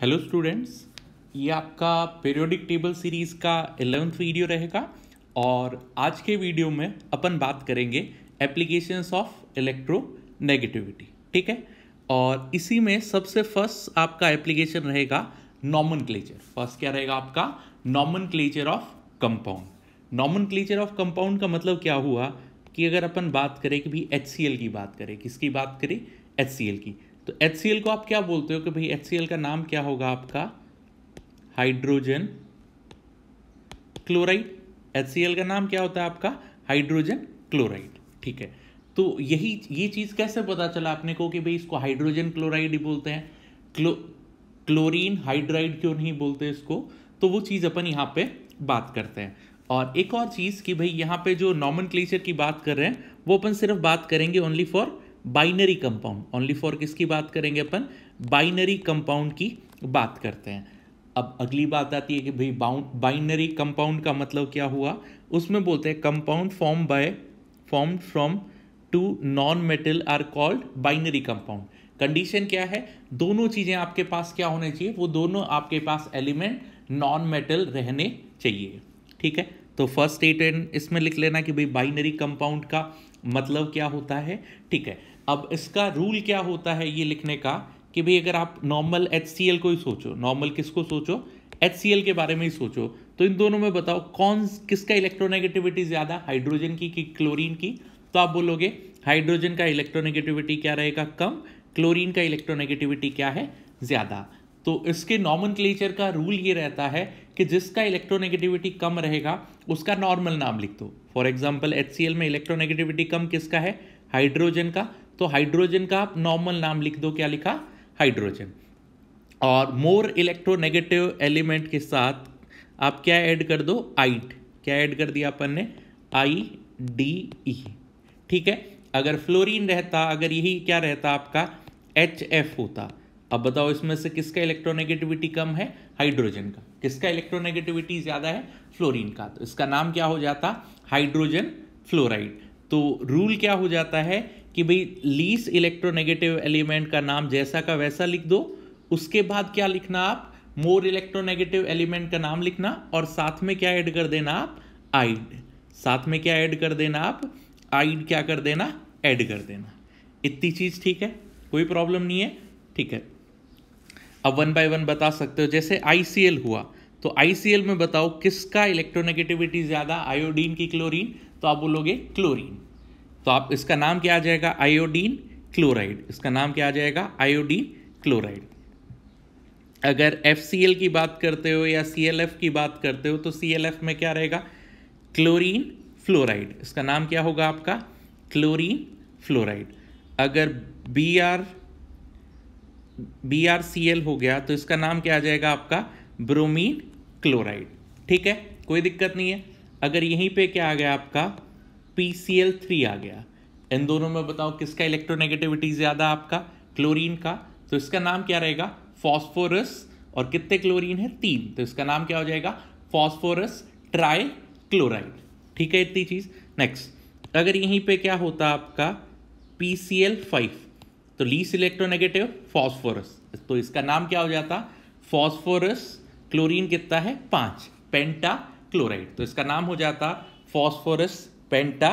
Hello students ये आपका periodic table series का एलेवेंथ वीडियो रहेगा और आज के वीडियो में अपन बात करेंगे एप्लीकेशंस ऑफ इलेक्ट्रो नेगेटिविटी ठीक है और इसी में सबसे फर्स्ट आपका एप्लीकेशन रहेगा नॉमन क्लेचर फर्स्ट क्या रहेगा आपका nomenclature of compound nomenclature of compound का मतलब क्या हुआ कि अगर अपन बात करें कि भी एच की बात करें किसकी बात करें एच की तो एच को आप क्या बोलते हो कि भाई एच का नाम क्या होगा आपका हाइड्रोजन क्लोराइड एच का नाम क्या होता है आपका हाइड्रोजन क्लोराइड ठीक है तो यही ये चीज़ कैसे पता चला आपने को कि भाई इसको हाइड्रोजन क्लोराइड ही बोलते हैं क्लो क्लोरीन हाइड्राइड क्यों नहीं बोलते इसको तो वो चीज़ अपन यहाँ पे बात करते हैं और एक और चीज़ कि भाई यहाँ पे जो नॉमन की बात कर रहे हैं वो अपन सिर्फ बात करेंगे only for binary compound only for किसकी बात करेंगे अपन बाइनरी कंपाउंड की बात करते हैं अब अगली बात आती है कि भाई बाउंड बाइनरी कंपाउंड का मतलब क्या हुआ उसमें बोलते हैं compound form by form from two non metal are called binary compound condition क्या है दोनों चीज़ें आपके पास क्या होने चाहिए वो दोनों आपके पास एलिमेंट नॉन मेटल रहने चाहिए ठीक है तो फर्स्ट स्टेटमेंट इसमें लिख लेना कि भाई बाइनरी कंपाउंड का मतलब क्या होता है ठीक है अब इसका रूल क्या होता है ये लिखने का कि भाई अगर आप नॉर्मल एच को ही सोचो नॉर्मल किसको सोचो एच के बारे में ही सोचो तो इन दोनों में बताओ कौन किसका इलेक्ट्रोनेगेटिविटी ज़्यादा हाइड्रोजन की कि क्लोरीन की तो आप बोलोगे हाइड्रोजन का इलेक्ट्रोनेगेटिविटी क्या रहेगा कम क्लोरीन का इलेक्ट्रोनेगेटिविटी क्या है ज़्यादा तो इसके नॉमन का रूल ये रहता है कि जिसका इलेक्ट्रोनेगेटिविटी कम रहेगा उसका नॉर्मल नाम लिख दो फॉर एग्जाम्पल एच में इलेक्ट्रोनेगेटिविटी कम किसका है हाइड्रोजन का तो हाइड्रोजन का आप नॉर्मल नाम लिख दो क्या लिखा हाइड्रोजन और मोर इलेक्ट्रोनेगेटिव एलिमेंट के साथ आप क्या ऐड कर दो आइट क्या ऐड कर दिया अपन ने आई डी ई ठीक है अगर फ्लोरीन रहता अगर यही क्या रहता आपका एच एफ होता अब बताओ इसमें से किसका इलेक्ट्रोनेगेटिविटी कम है हाइड्रोजन का किसका इलेक्ट्रोनेगेटिविटी ज़्यादा है फ्लोरीन का तो इसका नाम क्या हो जाता हाइड्रोजन फ्लोराइड तो रूल क्या हो जाता है कि भाई लीस इलेक्ट्रोनेगेटिव एलिमेंट का नाम जैसा का वैसा लिख दो उसके बाद क्या लिखना आप मोर इलेक्ट्रोनेगेटिव एलिमेंट का नाम लिखना और साथ में क्या ऐड कर देना आप आइड साथ में क्या ऐड कर देना आप आइड क्या कर देना ऐड कर देना इतनी चीज़ ठीक है कोई प्रॉब्लम नहीं है ठीक है अब वन बाय वन बता सकते हो जैसे आईसीएल हुआ तो आईसीएल में बताओ किसका इलेक्ट्रोनेगेटिविटी ज़्यादा आयोडीन की क्लोरीन तो आप बोलोगे क्लोरीन तो आप इसका नाम क्या आ जाएगा आयोडीन क्लोराइड इसका नाम क्या आ जाएगा आयोडीन क्लोराइड अगर एफ की बात करते हो या सी की बात करते हो तो सी में क्या रहेगा क्लोरीन फ्लोराइड इसका नाम क्या होगा आपका क्लोरीन फ्लोराइड अगर B R B R C L हो गया तो इसका नाम क्या आ जाएगा आपका ब्रोमीन क्लोराइड ठीक है कोई दिक्कत नहीं है अगर यहीं पे क्या आ गया आपका पी सी एल थ्री आ गया इन दोनों में बताओ किसका इलेक्ट्रोनेगेटिविटी ज़्यादा आपका क्लोरीन का तो इसका नाम क्या रहेगा फॉस्फोरस और कितने क्लोरीन है तीन तो इसका नाम क्या हो जाएगा फॉस्फोरस ट्राई क्लोराइड ठीक है इतनी चीज़ नेक्स्ट अगर यहीं पे क्या होता आपका पी सी एल फाइव तो लीस इलेक्ट्रोनेगेटिव फॉस्फोरस तो इसका नाम क्या हो जाता फॉस्फोरस क्लोरीन कितना है पाँच पेंटा क्लोराइड तो इसका नाम हो जाता फॉस्फोरस पेंटा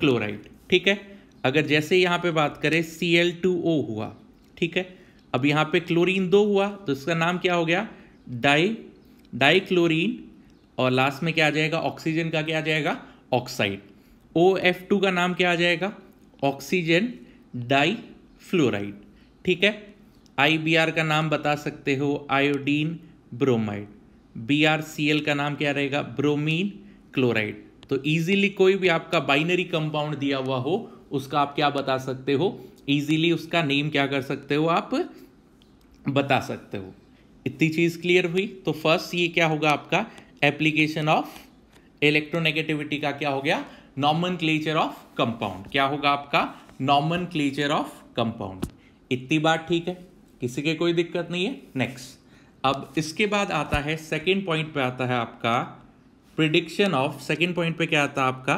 क्लोराइड ठीक है अगर जैसे यहाँ पे बात करें सी एल टू ओ हुआ ठीक है अब यहाँ पे क्लोरीन दो हुआ तो इसका नाम क्या हो गया डाई डाई क्लोरीन और लास्ट में क्या आ जाएगा ऑक्सीजन का क्या आ जाएगा ऑक्साइड ओ एफ टू का नाम क्या आ जाएगा ऑक्सीजन डाई फ्लोराइड ठीक है आई बी आर का नाम बता सकते हो iodine bromide B R C L का नाम क्या रहेगा ब्रोमीन क्लोराइड तो इजीली कोई भी आपका बाइनरी कंपाउंड दिया हुआ हो उसका आप क्या बता सकते हो इजीली उसका नेम क्या कर सकते हो आप बता सकते हो इतनी चीज़ क्लियर हुई तो फर्स्ट ये क्या होगा आपका एप्लीकेशन ऑफ इलेक्ट्रोनेगेटिविटी का क्या हो गया नॉमन क्लेचर ऑफ कंपाउंड क्या होगा आपका नॉमन क्लेचर ऑफ कंपाउंड इतनी बात ठीक है किसी के कोई दिक्कत नहीं है नेक्स्ट अब इसके बाद आता है सेकेंड पॉइंट पे आता है आपका प्रिडिक्शन ऑफ सेकेंड पॉइंट पे क्या आता है आपका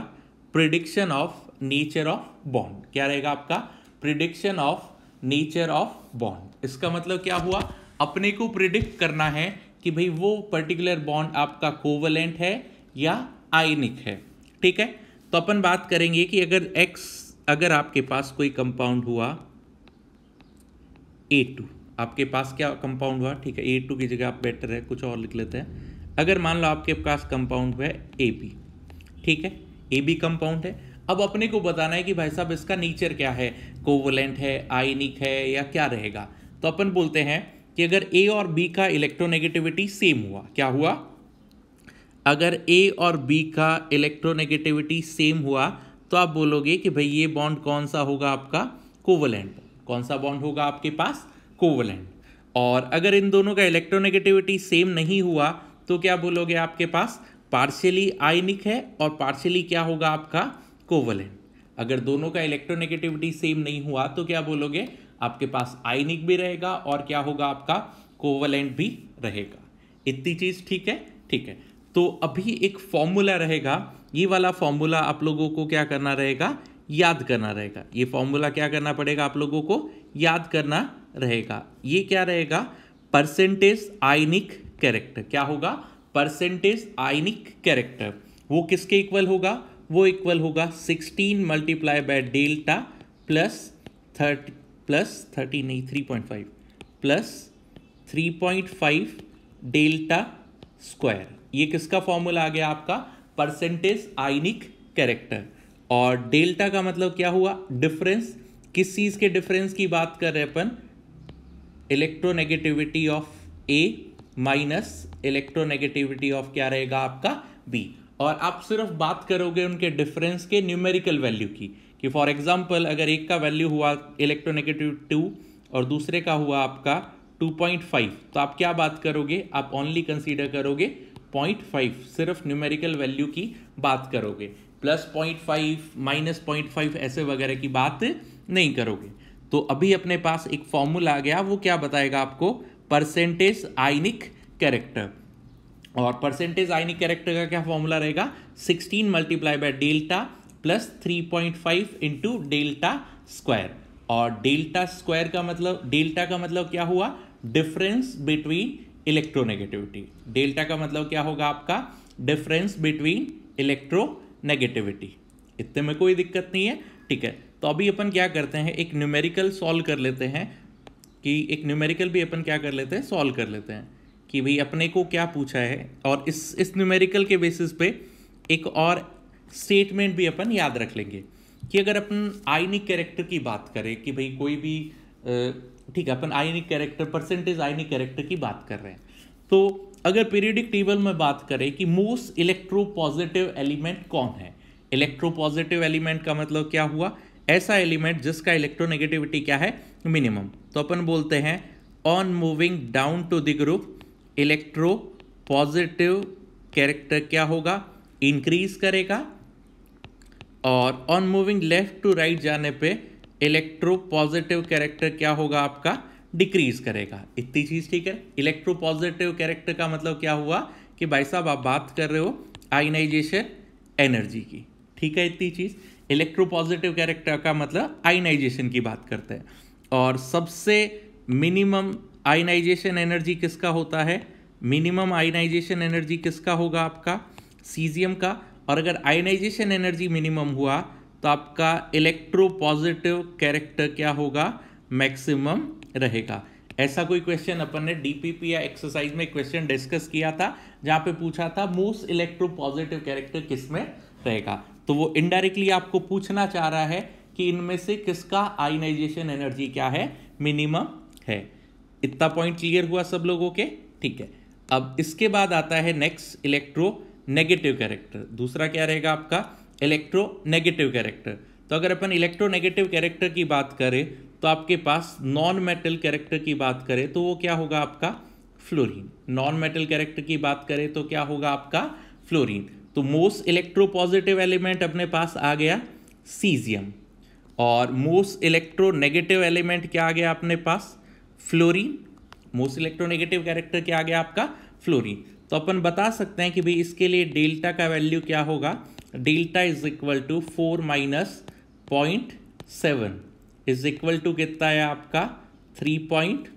prediction of nature of bond क्या रहेगा आपका prediction of nature of bond इसका मतलब क्या हुआ अपने को प्रिडिक्ट करना है कि भाई वो पर्टिकुलर बॉन्ड आपका कोवलेंट है या आयनिक है ठीक है तो अपन बात करेंगे कि अगर एक्स अगर आपके पास कोई कंपाउंड हुआ ए टू आपके पास क्या कंपाउंड हुआ ठीक है ए टू की जगह आप बेटर है कुछ और लिख लेते हैं अगर मान लो आपके पास कंपाउंड है ए बी ठीक है ए बी कंपाउंड है अब अपने को बताना है कि भाई साहब इसका नेचर क्या है कोवलेंट है आयनिक है या क्या रहेगा तो अपन बोलते हैं कि अगर ए और बी का इलेक्ट्रोनेगेटिविटी सेम हुआ क्या हुआ अगर ए और बी का इलेक्ट्रोनेगेटिविटी सेम हुआ तो आप बोलोगे कि भाई ये बॉन्ड कौन सा होगा आपका कोवलेंट कौन सा बॉन्ड होगा आपके पास कोवलेंट और अगर इन दोनों का इलेक्ट्रोनेगेटिविटी सेम नहीं हुआ तो क्या बोलोगे आपके पास पार्शियली आयनिक है और पार्शियली क्या होगा आपका कोवलेंट अगर दोनों का इलेक्ट्रोनेगेटिविटी सेम नहीं हुआ तो क्या बोलोगे आपके पास आयनिक भी रहेगा और क्या होगा आपका कोवलेंट भी रहेगा इतनी चीज़ ठीक है ठीक है तो अभी एक फॉर्मूला रहेगा ये वाला फॉर्मूला आप लोगों को क्या करना रहेगा याद करना रहेगा ये फॉर्मूला क्या करना पड़ेगा आप लोगों को याद करना रहेगा ये क्या रहेगा परसेंटेज आयनिक कैरेक्टर क्या होगा परसेंटेज आयनिक कैरेक्टर वो किसके इक्वल होगा वो इक्वल होगा sixteen multiply by delta plus thirty plus thirty नहीं three point five plus three point five delta square ये किसका फॉर्मूला आ गया आपका परसेंटेज आइनिक कैरेक्टर और डेल्टा का मतलब क्या हुआ डिफरेंस किस चीज़ के डिफरेंस की बात कर रहे अपन electronegativity of A minus electronegativity of क्या रहेगा आपका बी और आप सिर्फ बात करोगे उनके डिफरेंस के न्यूमेरिकल वैल्यू की कि फॉर एग्जांपल अगर एक का वैल्यू हुआ इलेक्ट्रोनेगेटिव टू और दूसरे का हुआ आपका 2.5 तो आप क्या बात करोगे आप ओनली कंसीडर करोगे 0.5 सिर्फ न्यूमेरिकल वैल्यू की बात करोगे plus point five minus point five ऐसे वगैरह की बात नहीं करोगे तो अभी अपने पास एक फॉर्मूला आ गया वो क्या बताएगा आपको परसेंटेज आइनिक कैरेक्टर और परसेंटेज आइनिक कैरेक्टर का क्या फॉर्मूला रहेगा sixteen multiply by delta plus three point five into delta square और डेल्टा स्क्वायर का मतलब डेल्टा का मतलब क्या हुआ डिफरेंस बिटवीन इलेक्ट्रोनेगेटिविटी डेल्टा का मतलब क्या होगा आपका डिफरेंस बिटवीन इलेक्ट्रोनेगेटिविटी इतने में कोई दिक्कत नहीं है ठीक है तो अभी अपन क्या करते हैं एक न्यूमेरिकल सॉल्व कर लेते हैं कि एक न्यूमेरिकल भी अपन क्या कर लेते हैं सॉल्व कर लेते हैं कि भाई अपने को क्या पूछा है और इस इस न्यूमेरिकल के बेसिस पे एक और स्टेटमेंट भी अपन याद रख लेंगे कि अगर अपन आइनिक कैरेक्टर की बात करें कि भाई कोई भी ठीक है अपन ionic character percentage ionic character की बात कर रहे हैं तो अगर पीरियडिक टेबल में बात करें कि मोस्ट इलेक्ट्रो पॉजिटिव एलिमेंट कौन है इलेक्ट्रो पॉजिटिव एलिमेंट का मतलब क्या हुआ ऐसा एलिमेंट जिसका इलेक्ट्रोनेगेटिविटी क्या है मिनिमम तो अपन बोलते हैं on moving down to the group electro positive character क्या होगा इंक्रीज करेगा और on moving left to right जाने पे इलेक्ट्रो पॉजिटिव कैरेक्टर क्या होगा आपका डिक्रीज करेगा इतनी चीज़ ठीक है इलेक्ट्रो पॉजिटिव कैरेक्टर का मतलब क्या हुआ कि भाई साहब आप बात कर रहे हो आइनाइजेशन एनर्जी की ठीक है इतनी चीज़ इलेक्ट्रोपॉजिटिव कैरेक्टर का मतलब आइनाइजेशन की बात करते हैं और सबसे मिनिमम आइनाइजेशन एनर्जी किसका होता है मिनिमम आइनाइजेशन एनर्जी किसका होगा आपका सीजियम का और अगर आइनाइजेशन एनर्जी मिनिमम हुआ तो आपका इलेक्ट्रोपॉजिटिव कैरेक्टर क्या होगा मैक्सिमम रहेगा ऐसा कोई क्वेश्चन अपन ने डीपीपी या एक्सरसाइज में क्वेश्चन डिस्कस किया था जहाँ पे पूछा था मोस्ट इलेक्ट्रो पॉजिटिव कैरेक्टर किस में रहेगा तो वो इनडायरेक्टली आपको पूछना चाह रहा है कि इनमें से किसका आयनाइजेशन एनर्जी क्या है मिनिमम है इतना पॉइंट क्लियर हुआ सब लोगों के ठीक है अब इसके बाद आता है नेक्स्ट इलेक्ट्रो नेगेटिव कैरेक्टर दूसरा क्या रहेगा आपका इलेक्ट्रो नेगेटिव कैरेक्टर तो अगर अपन इलेक्ट्रो नेगेटिव कैरेक्टर की बात करें तो आपके पास नॉन मेटल कैरेक्टर की बात करें तो वो क्या होगा आपका फ्लोरीन नॉन मेटल कैरेक्टर की बात करें तो क्या होगा आपका फ्लोरीन तो मोस्ट इलेक्ट्रोपॉजिटिव एलिमेंट अपने पास आ गया सीजियम और मोस्ट इलेक्ट्रोनेगेटिव एलिमेंट क्या आ गया अपने पास फ्लोरीन मोस्ट इलेक्ट्रोनेगेटिव कैरेक्टर क्या आ गया आपका फ्लोरीन तो अपन बता सकते हैं कि भाई इसके लिए डेल्टा का वैल्यू क्या होगा delta is equal to four minus point seven is equal to कितना है आपका three point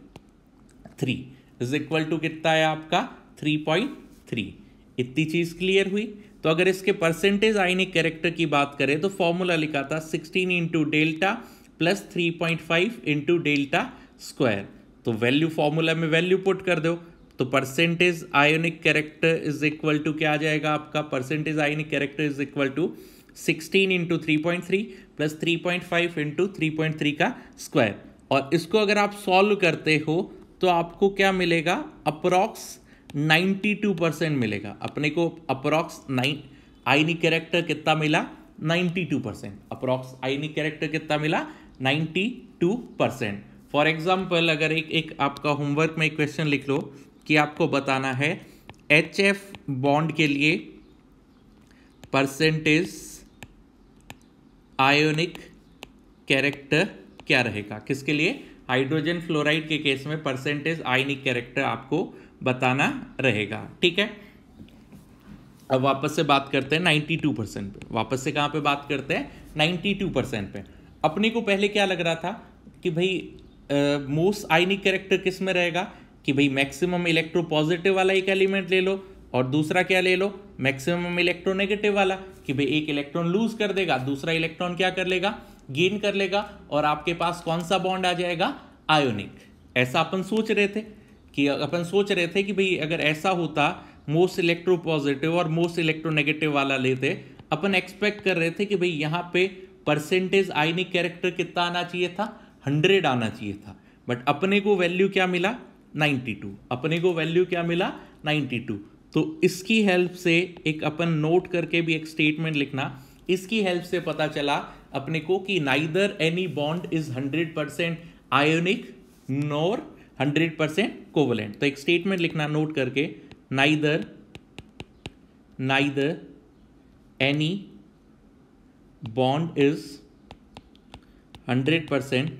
three is equal to कितना है आपका थ्री पॉइंट थ्री इतनी चीज़ क्लियर हुई तो अगर इसके परसेंटेज आइनिक कैरेक्टर की बात करें तो फॉर्मूला लिखा था sixteen into delta plus three point five into delta square तो वैल्यू फॉर्मूला में वैल्यू पुट कर दो तो percentage ionic character is equal to क्या आ जाएगा आपका percentage ionic character is equal to sixteen into three point three plus three point five into three point three का स्क्वायर और इसको अगर आप सॉल्व करते हो तो आपको क्या मिलेगा अप्रॉक्स टू परसेंट मिलेगा अपने को अप्रॉक्स नाइन आईनी कैरेक्टर कितना मिला two percent approx ionic character कितना मिला ninety two percent for example अगर एक एक आपका होमवर्क में एक क्वेश्चन लिख लो कि आपको बताना है एच एफ बॉन्ड के लिए परसेंटेज आयोनिक कैरेक्टर क्या रहेगा किसके लिए हाइड्रोजन फ्लोराइड के केस में परसेंटेज आयनिक कैरेक्टर आपको बताना रहेगा ठीक है अब वापस से बात करते हैं नाइन्टी टू परसेंट पे वापस से कहाँ पे बात करते हैं टू परसेंट पे अपने को पहले क्या लग रहा था कि भाई मोस्ट आइनिक कैरेक्टर किस में रहेगा कि भाई मैक्सिमम पॉजिटिव वाला एक एलिमेंट ले लो और दूसरा क्या ले लो मैक्सिमम इलेक्ट्रोनेगेटिव वाला कि भाई एक इलेक्ट्रॉन लूज कर देगा दूसरा इलेक्ट्रॉन क्या कर लेगा गेन कर लेगा और आपके पास कौन सा बॉन्ड आ जाएगा आयोनिक ऐसा अपन सोच रहे थे कि अपन सोच रहे थे कि भाई अगर ऐसा होता मोस्ट इलेक्ट्रो पॉजिटिव और मोस्ट इलेक्ट्रो नेगेटिव वाला लेते अपन एक्सपेक्ट कर रहे थे कि भाई यहाँ पे परसेंटेज आइनिक कैरेक्टर कितना आना चाहिए था हंड्रेड आना चाहिए था बट अपने को वैल्यू क्या मिला नाइन्टी टू अपने को वैल्यू क्या मिला नाइन्टी टू तो इसकी हेल्प से एक अपन नोट करके भी एक स्टेटमेंट लिखना इसकी हेल्प से पता चला अपने को कि neither any bond is hundred percent ionic nor hundred percent covalent तो एक स्टेटमेंट लिखना नोट करके neither neither any bond is hundred percent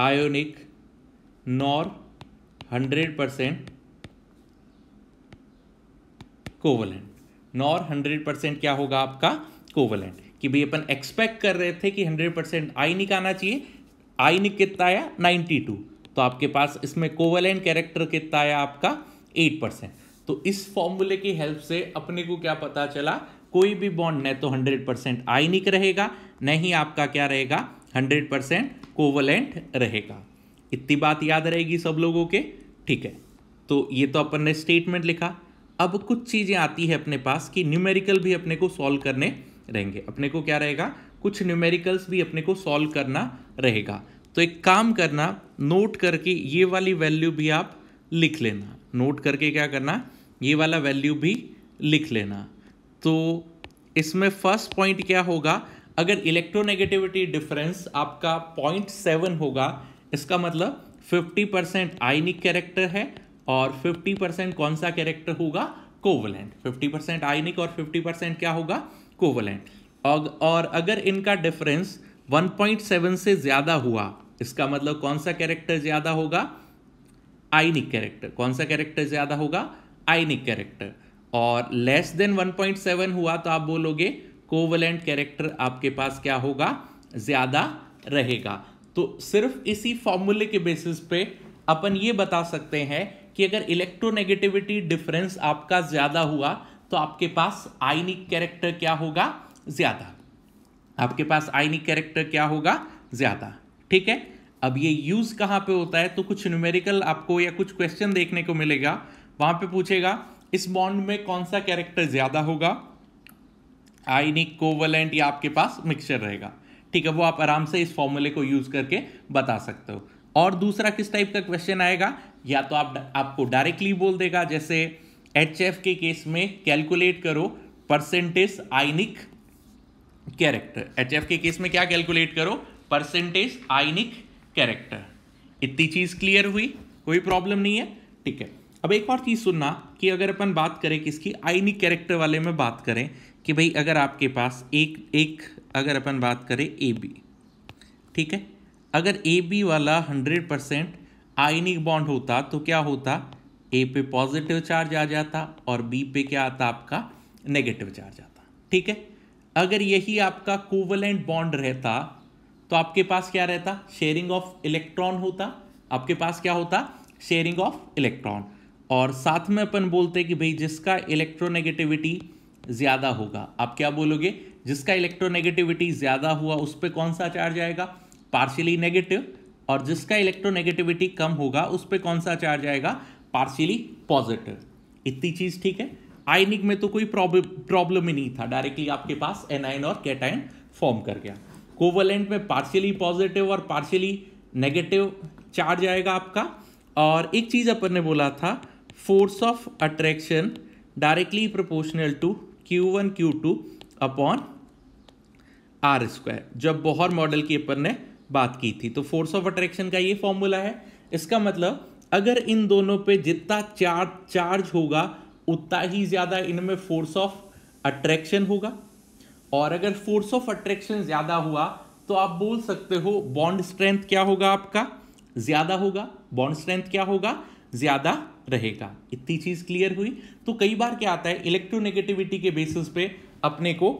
ionic nor hundred percent covalent nor hundred percent क्या होगा आपका कोवलेंट कि भाई अपन एक्सपेक्ट कर रहे थे कि हंड्रेड परसेंट आइनिक आना चाहिए आइनिक कितना आया नाइन्टी टू तो आपके पास इसमें कोवेलेंट कैरेक्टर कितना है आपका एट परसेंट तो इस फॉर्मूले की हेल्प से अपने को क्या पता चला कोई भी बॉन्ड न तो हंड्रेड परसेंट आइनिक रहेगा न ही आपका क्या रहेगा हंड्रेड परसेंट कोवलेंट रहेगा इतनी बात याद रहेगी सब लोगों के ठीक है तो ये तो अपन ने स्टेटमेंट लिखा अब कुछ चीज़ें आती है अपने पास कि न्यूमेरिकल भी अपने को सॉल्व करने रहेंगे अपने को क्या रहेगा कुछ न्यूमेरिकल्स भी अपने को सॉल्व करना रहेगा तो एक काम करना नोट करके ये वाली वैल्यू भी आप लिख लेना नोट करके क्या करना ये वाला वैल्यू भी लिख लेना तो इसमें फर्स्ट पॉइंट क्या होगा अगर इलेक्ट्रोनेगेटिविटी डिफरेंस आपका पॉइंट सेवन होगा इसका मतलब फिफ्टी परसेंट आइनिक कैरेक्टर है और फिफ्टी परसेंट कौन सा कैरेक्टर होगा कोवलेंट फिफ्टी परसेंट आइनिक और फिफ्टी परसेंट क्या होगा कोवलेंट और अगर इनका डिफरेंस सेवन से ज़्यादा हुआ इसका मतलब कौन सा कैरेक्टर ज़्यादा होगा आइनिक कैरेक्टर कौन सा कैरेक्टर ज़्यादा होगा आइनिक कैरेक्टर और लेस देन 1.7 हुआ तो आप बोलोगे कोवलेंट कैरेक्टर आपके पास क्या होगा ज़्यादा रहेगा तो सिर्फ इसी फॉर्मूले के बेसिस पे अपन ये बता सकते हैं कि अगर इलेक्ट्रोनेगेटिविटी डिफरेंस आपका ज़्यादा हुआ तो आपके पास आइनिक कैरेक्टर क्या होगा ज़्यादा आपके पास आइनिक कैरेक्टर क्या होगा ज़्यादा ठीक है अब ये यूज कहाँ पे होता है तो कुछ न्यूमेरिकल आपको या कुछ क्वेश्चन देखने को मिलेगा वहां पे पूछेगा इस बॉन्ड में कौन सा कैरेक्टर ज्यादा होगा आइनिक कोवलेंट या आपके पास मिक्सचर रहेगा ठीक है वो आप आराम से इस फॉर्मूले को यूज करके बता सकते हो और दूसरा किस टाइप का क्वेश्चन आएगा या तो आप आपको डायरेक्टली बोल देगा जैसे एच एफ के केस में कैलकुलेट करो percentage ionic character H F के केस में क्या कैलकुलेट करो परसेंटेज आइनिक कैरेक्टर इतनी चीज़ क्लियर हुई कोई प्रॉब्लम नहीं है ठीक है अब एक और चीज़ सुनना कि अगर अपन बात करें किसकी आइनिक कैरेक्टर वाले में बात करें कि भाई अगर आपके पास एक एक अगर अपन बात करें ए बी ठीक है अगर ए बी वाला हंड्रेड परसेंट आइनिक बॉन्ड होता तो क्या होता ए पे पॉजिटिव चार्ज आ जाता और बी पे क्या आता आपका नेगेटिव चार्ज आता ठीक है अगर यही आपका कोवलेंट बॉन्ड रहता तो आपके पास क्या रहता शेयरिंग ऑफ इलेक्ट्रॉन होता आपके पास क्या होता शेयरिंग ऑफ इलेक्ट्रॉन और साथ में अपन बोलते हैं कि भाई जिसका इलेक्ट्रोनेगेटिविटी ज़्यादा होगा आप क्या बोलोगे जिसका इलेक्ट्रोनेगेटिविटी ज़्यादा हुआ उस पर कौन सा चार्ज आएगा पार्शियली नेगेटिव और जिसका इलेक्ट्रोनेगेटिविटी कम होगा उस पर कौन सा चार्ज आएगा पार्शियली पॉजिटिव इतनी चीज़ ठीक है आयनिक में तो कोई प्रॉब्लम ही नहीं था डायरेक्टली आपके पास एनाइन और कैटाइन फॉर्म कर गया कोवलेंट में पार्शियली पॉजिटिव और पार्शियली नेगेटिव चार्ज आएगा आपका और एक चीज़ अपन ने बोला था force of attraction directly proportional to q one q two upon r square जब बोहर मॉडल की अपन ने बात की थी तो फोर्स ऑफ अट्रैक्शन का ये फॉर्मूला है इसका मतलब अगर इन दोनों पे जितना चार्ज चार्ज होगा उतना ही ज़्यादा इनमें फोर्स ऑफ अट्रैक्शन होगा और अगर फोर्स ऑफ अट्रैक्शन ज़्यादा हुआ तो आप बोल सकते हो बॉन्ड स्ट्रेंथ क्या होगा आपका ज़्यादा होगा बॉन्ड स्ट्रेंथ क्या होगा ज़्यादा रहेगा इतनी चीज़ क्लियर हुई तो कई बार क्या आता है इलेक्ट्रोनेगेटिविटी के बेसिस पे अपने को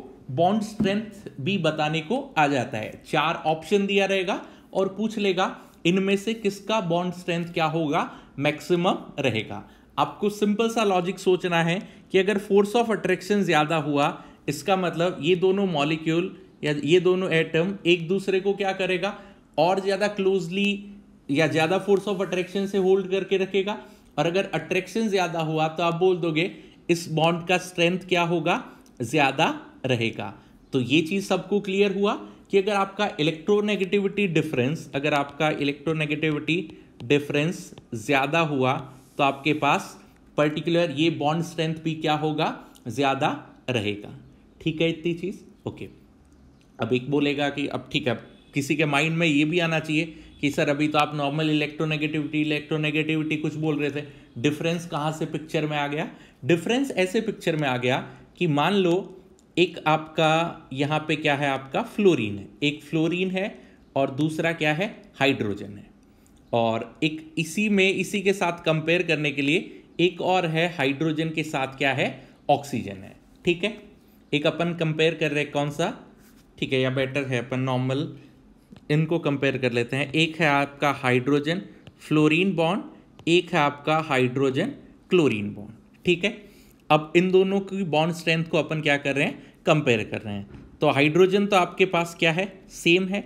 बॉन्ड स्ट्रेंथ भी बताने को आ जाता है चार ऑप्शन दिया रहेगा और पूछ लेगा इनमें से किसका बॉन्ड स्ट्रेंथ क्या होगा मैक्सिमम रहेगा आपको सिंपल सा लॉजिक सोचना है कि अगर फोर्स ऑफ अट्रैक्शन ज़्यादा हुआ इसका मतलब ये दोनों मॉलिक्यूल या ये दोनों एटम एक दूसरे को क्या करेगा और ज़्यादा क्लोजली या ज़्यादा फोर्स ऑफ अट्रैक्शन से होल्ड करके रखेगा और अगर अट्रैक्शन ज़्यादा हुआ तो आप बोल दोगे इस बॉन्ड का स्ट्रेंथ क्या होगा ज़्यादा रहेगा तो ये चीज़ सबको क्लियर हुआ कि अगर आपका इलेक्ट्रोनेगेटिविटी डिफरेंस अगर आपका इलेक्ट्रोनेगेटिविटी डिफरेंस ज़्यादा हुआ तो आपके पास पर्टिकुलर ये बॉन्ड स्ट्रेंथ भी क्या होगा ज़्यादा रहेगा ठीक है इतनी चीज़ ओके अब एक बोलेगा कि अब ठीक है किसी के माइंड में ये भी आना चाहिए कि सर अभी तो आप नॉर्मल इलेक्ट्रोनेगेटिविटी इलेक्ट्रोनेगेटिविटी कुछ बोल रहे थे डिफरेंस कहाँ से पिक्चर में आ गया डिफरेंस ऐसे पिक्चर में आ गया कि मान लो एक आपका यहाँ पे क्या है आपका फ्लोरीन है एक फ्लोरीन है और दूसरा क्या है हाइड्रोजन है और एक इसी में इसी के साथ कंपेयर करने के लिए एक और है हाइड्रोजन के साथ क्या है ऑक्सीजन है ठीक है एक अपन कंपेयर कर रहे हैं कौन सा ठीक है या बेटर है अपन नॉर्मल इनको कंपेयर कर लेते हैं एक है आपका हाइड्रोजन फ्लोरीन बॉन्ड एक है आपका हाइड्रोजन क्लोरीन बॉन्ड ठीक है अब इन दोनों की बॉन्ड स्ट्रेंथ को अपन क्या कर रहे हैं कंपेयर कर रहे हैं तो हाइड्रोजन तो आपके पास क्या है सेम है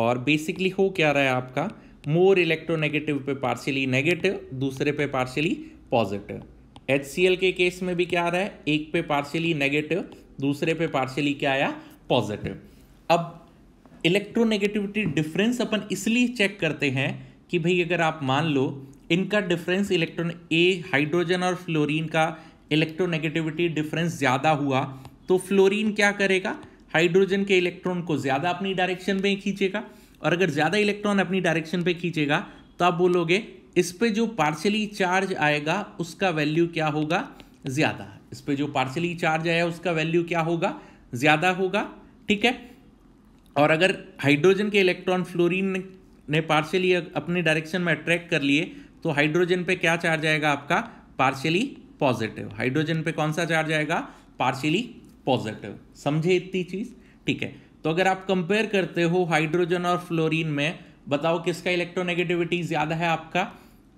और बेसिकली हो क्या रहा है आपका मोर इलेक्ट्रोनेगेटिव पे पार्शियली नेगेटिव दूसरे पे partially positive H C L के केस में भी क्या आ रहा है एक पे पार्शियली नेगेटिव दूसरे पे पार्शियली क्या आया पॉजिटिव अब इलेक्ट्रोनेगेटिविटी डिफरेंस अपन इसलिए चेक करते हैं कि भाई अगर आप मान लो इनका डिफरेंस इलेक्ट्रॉन ए हाइड्रोजन और फ्लोरीन का इलेक्ट्रोनेगेटिविटी डिफरेंस ज़्यादा हुआ तो फ्लोरीन क्या करेगा हाइड्रोजन के इलेक्ट्रॉन को ज़्यादा अपनी डायरेक्शन में खींचेगा और अगर ज़्यादा इलेक्ट्रॉन अपनी डायरेक्शन पे खींचेगा तो आप बोलोगे इस पे जो पार्शियली चार्ज आएगा उसका वैल्यू क्या होगा ज़्यादा इस पे जो पार्शियली चार्ज आया उसका वैल्यू क्या होगा ज़्यादा होगा ठीक है और अगर हाइड्रोजन के इलेक्ट्रॉन फ्लोरीन ने पार्शियली अपने डायरेक्शन में अट्रैक्ट कर लिए तो हाइड्रोजन पे क्या चार्ज आएगा आपका पार्शियली पॉजिटिव हाइड्रोजन पे कौन सा चार्ज आएगा पार्शियली पॉजिटिव समझे इतनी चीज़ ठीक है तो अगर आप कंपेयर करते हो हाइड्रोजन और फ्लोरीन में बताओ किसका इलेक्ट्रोनेगेटिविटी ज़्यादा है आपका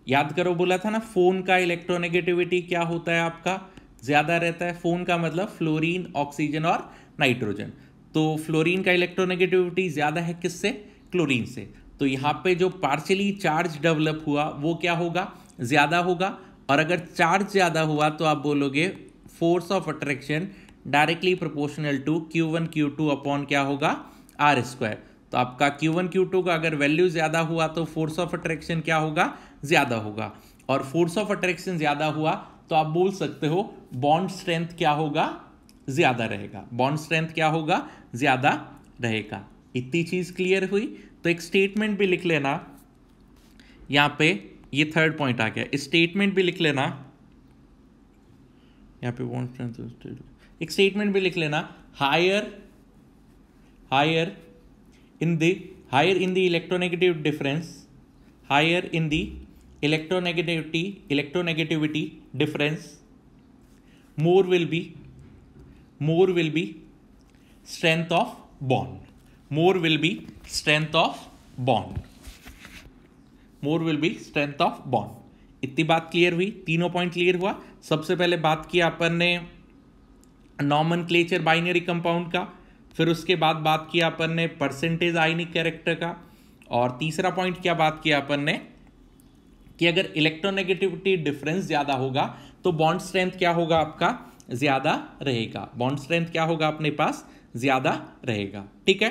याद करो बोला था ना फ़ोन का इलेक्ट्रोनेगेटिविटी क्या होता है आपका ज़्यादा रहता है फ़ोन का मतलब फ्लोरीन ऑक्सीजन और नाइट्रोजन तो फ्लोरीन का इलेक्ट्रोनेगेटिविटी ज़्यादा है किससे क्लोरीन से तो यहाँ पे जो पार्शली चार्ज डेवलप हुआ वो क्या होगा ज़्यादा होगा और अगर चार्ज ज़्यादा हुआ तो आप बोलोगे force of attraction directly proportional to q one q two upon क्या होगा आर स्क्वायर तो आपका Q1 Q2 का अगर वैल्यू ज़्यादा हुआ तो फोर्स ऑफ अट्रैक्शन क्या होगा ज़्यादा होगा और फोर्स ऑफ अट्रैक्शन ज़्यादा हुआ तो आप बोल सकते हो बॉन्ड स्ट्रेंथ क्या होगा ज़्यादा रहेगा बॉन्ड स्ट्रेंथ क्या होगा ज़्यादा रहेगा इतनी चीज़ क्लियर हुई तो एक स्टेटमेंट भी लिख लेना यहां पे ये थर्ड पॉइंट आ गया स्टेटमेंट भी लिख लेना यहां पे बॉन्ड स्ट्रेंथ एक स्टेटमेंट भी लिख लेना higher higher in the higher in the electronegative difference, higher in the electronegativity, electronegativity difference, more will be, more will be strength of bond. More will be strength of bond. more will be strength of bond इतनी बात clear हुई तीनों point clear हुआ सबसे पहले बात किया अपन ने नॉमन क्लेचर बाइनरी कंपाउंड का फिर उसके बाद बात किया अपन ने परसेंटेज आयनिक कैरेक्टर का और तीसरा पॉइंट क्या बात किया अपन ने कि अगर इलेक्ट्रोनेगेटिविटी डिफरेंस ज़्यादा होगा तो बॉन्ड स्ट्रेंथ क्या होगा आपका ज़्यादा रहेगा बॉन्ड स्ट्रेंथ क्या होगा अपने पास ज़्यादा रहेगा ठीक है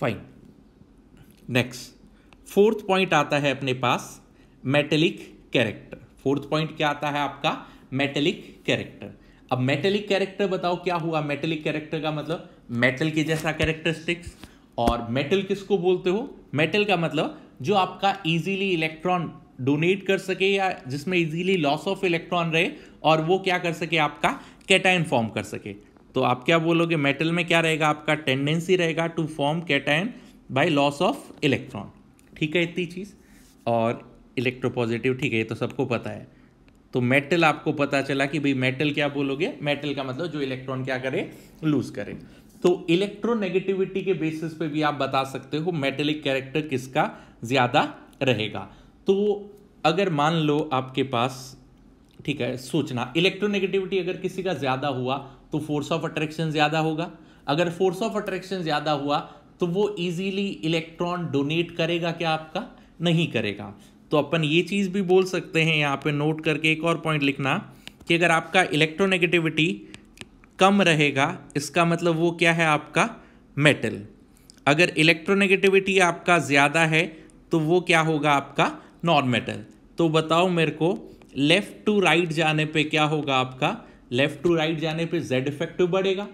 फाइन नेक्स्ट फोर्थ पॉइंट आता है अपने पास मेटेलिक कैरेक्टर फोर्थ पॉइंट क्या आता है आपका मेटेलिक कैरेक्टर अब मेटेलिक कैरेक्टर बताओ क्या हुआ मेटेलिक कैरेक्टर का मतलब मेटल के जैसा कैरेक्टरिस्टिक्स और मेटल किसको बोलते हो मेटल का मतलब जो आपका इजीली इलेक्ट्रॉन डोनेट कर सके या जिसमें इजीली लॉस ऑफ इलेक्ट्रॉन रहे और वो क्या कर सके आपका कैटाइन फॉर्म कर सके तो आप क्या बोलोगे मेटल में क्या रहेगा आपका टेंडेंसी रहेगा to form cation by loss of electron ठीक है इतनी चीज़ और इलेक्ट्रोपॉजिटिव ठीक है ये तो सबको पता है तो मेटल आपको पता चला कि भाई मेटल क्या बोलोगे मेटल का मतलब जो इलेक्ट्रॉन क्या करे लूज करे तो इलेक्ट्रोनेगेटिविटी के बेसिस पे भी आप बता सकते हो मेटेलिक कैरेक्टर किसका ज़्यादा रहेगा तो अगर मान लो आपके पास ठीक है सोचना इलेक्ट्रोनेगेटिविटी अगर किसी का ज़्यादा हुआ तो फोर्स ऑफ अट्रैक्शन ज़्यादा होगा अगर फोर्स ऑफ अट्रैक्शन ज़्यादा हुआ तो वो इजीली इलेक्ट्रॉन डोनेट करेगा क्या आपका नहीं करेगा तो अपन ये चीज़ भी बोल सकते हैं यहाँ पे नोट करके एक और पॉइंट लिखना कि अगर आपका इलेक्ट्रोनेगेटिविटी कम रहेगा इसका मतलब वो क्या है आपका मेटल अगर इलेक्ट्रोनेगेटिविटी आपका ज़्यादा है तो वो क्या होगा आपका नॉन मेटल तो बताओ मेरे को लेफ़्ट टू राइट जाने पे क्या होगा आपका लेफ़्ट टू राइट जाने पे जेड इफेक्टिव बढ़ेगा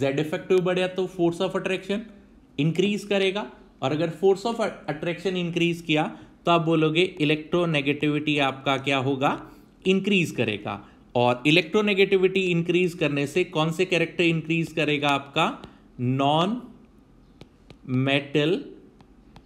जेड इफेक्टिव बढ़ेगा तो फोर्स ऑफ अट्रैक्शन इंक्रीज करेगा और अगर फोर्स ऑफ अट्रैक्शन इंक्रीज किया तो आप बोलोगे इलेक्ट्रोनेगेटिविटी आपका क्या होगा इंक्रीज करेगा और इलेक्ट्रोनेगेटिविटी इंक्रीज करने से कौन से कैरेक्टर इंक्रीज करेगा आपका नॉन मेटल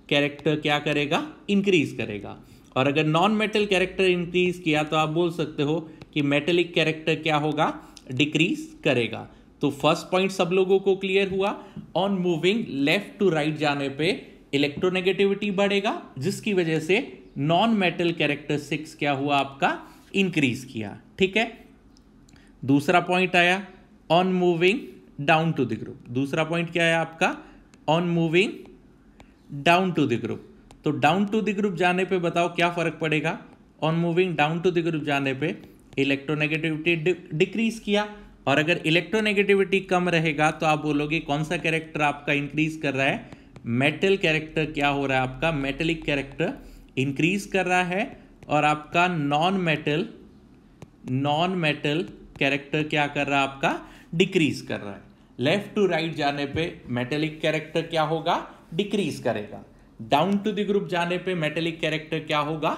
कैरेक्टर क्या करेगा इंक्रीज करेगा और अगर नॉन मेटल कैरेक्टर इंक्रीज किया तो आप बोल सकते हो कि मेटेलिक कैरेक्टर क्या होगा डिक्रीज करेगा तो फर्स्ट पॉइंट सब लोगों को क्लियर हुआ on moving left to right जाने पे इलेक्ट्रोनेगेटिविटी बढ़ेगा जिसकी वजह से नॉन मेटल कैरेक्टर सिक्स क्या हुआ आपका इंक्रीज किया ठीक है दूसरा पॉइंट आया on moving down to the group दूसरा पॉइंट क्या है आपका on moving down to the group तो डाउन टू द ग्रुप जाने पे बताओ क्या फर्क पड़ेगा on moving down to the group जाने पे इलेक्ट्रोनेगेटिविटी डिक्रीज किया और अगर इलेक्ट्रोनेगेटिविटी कम रहेगा तो आप बोलोगे कौन सा कैरेक्टर आपका इंक्रीज कर रहा है मेटल कैरेक्टर क्या हो रहा है आपका मेटेलिक कैरेक्टर इंक्रीज कर रहा है और आपका non metal non metal character क्या कर रहा है आपका डिक्रीज कर रहा है लेफ्ट टू राइट जाने पे मेटेलिक कैरेक्टर क्या होगा डिक्रीज करेगा डाउन टू द ग्रुप जाने पे मेटेलिक कैरेक्टर क्या होगा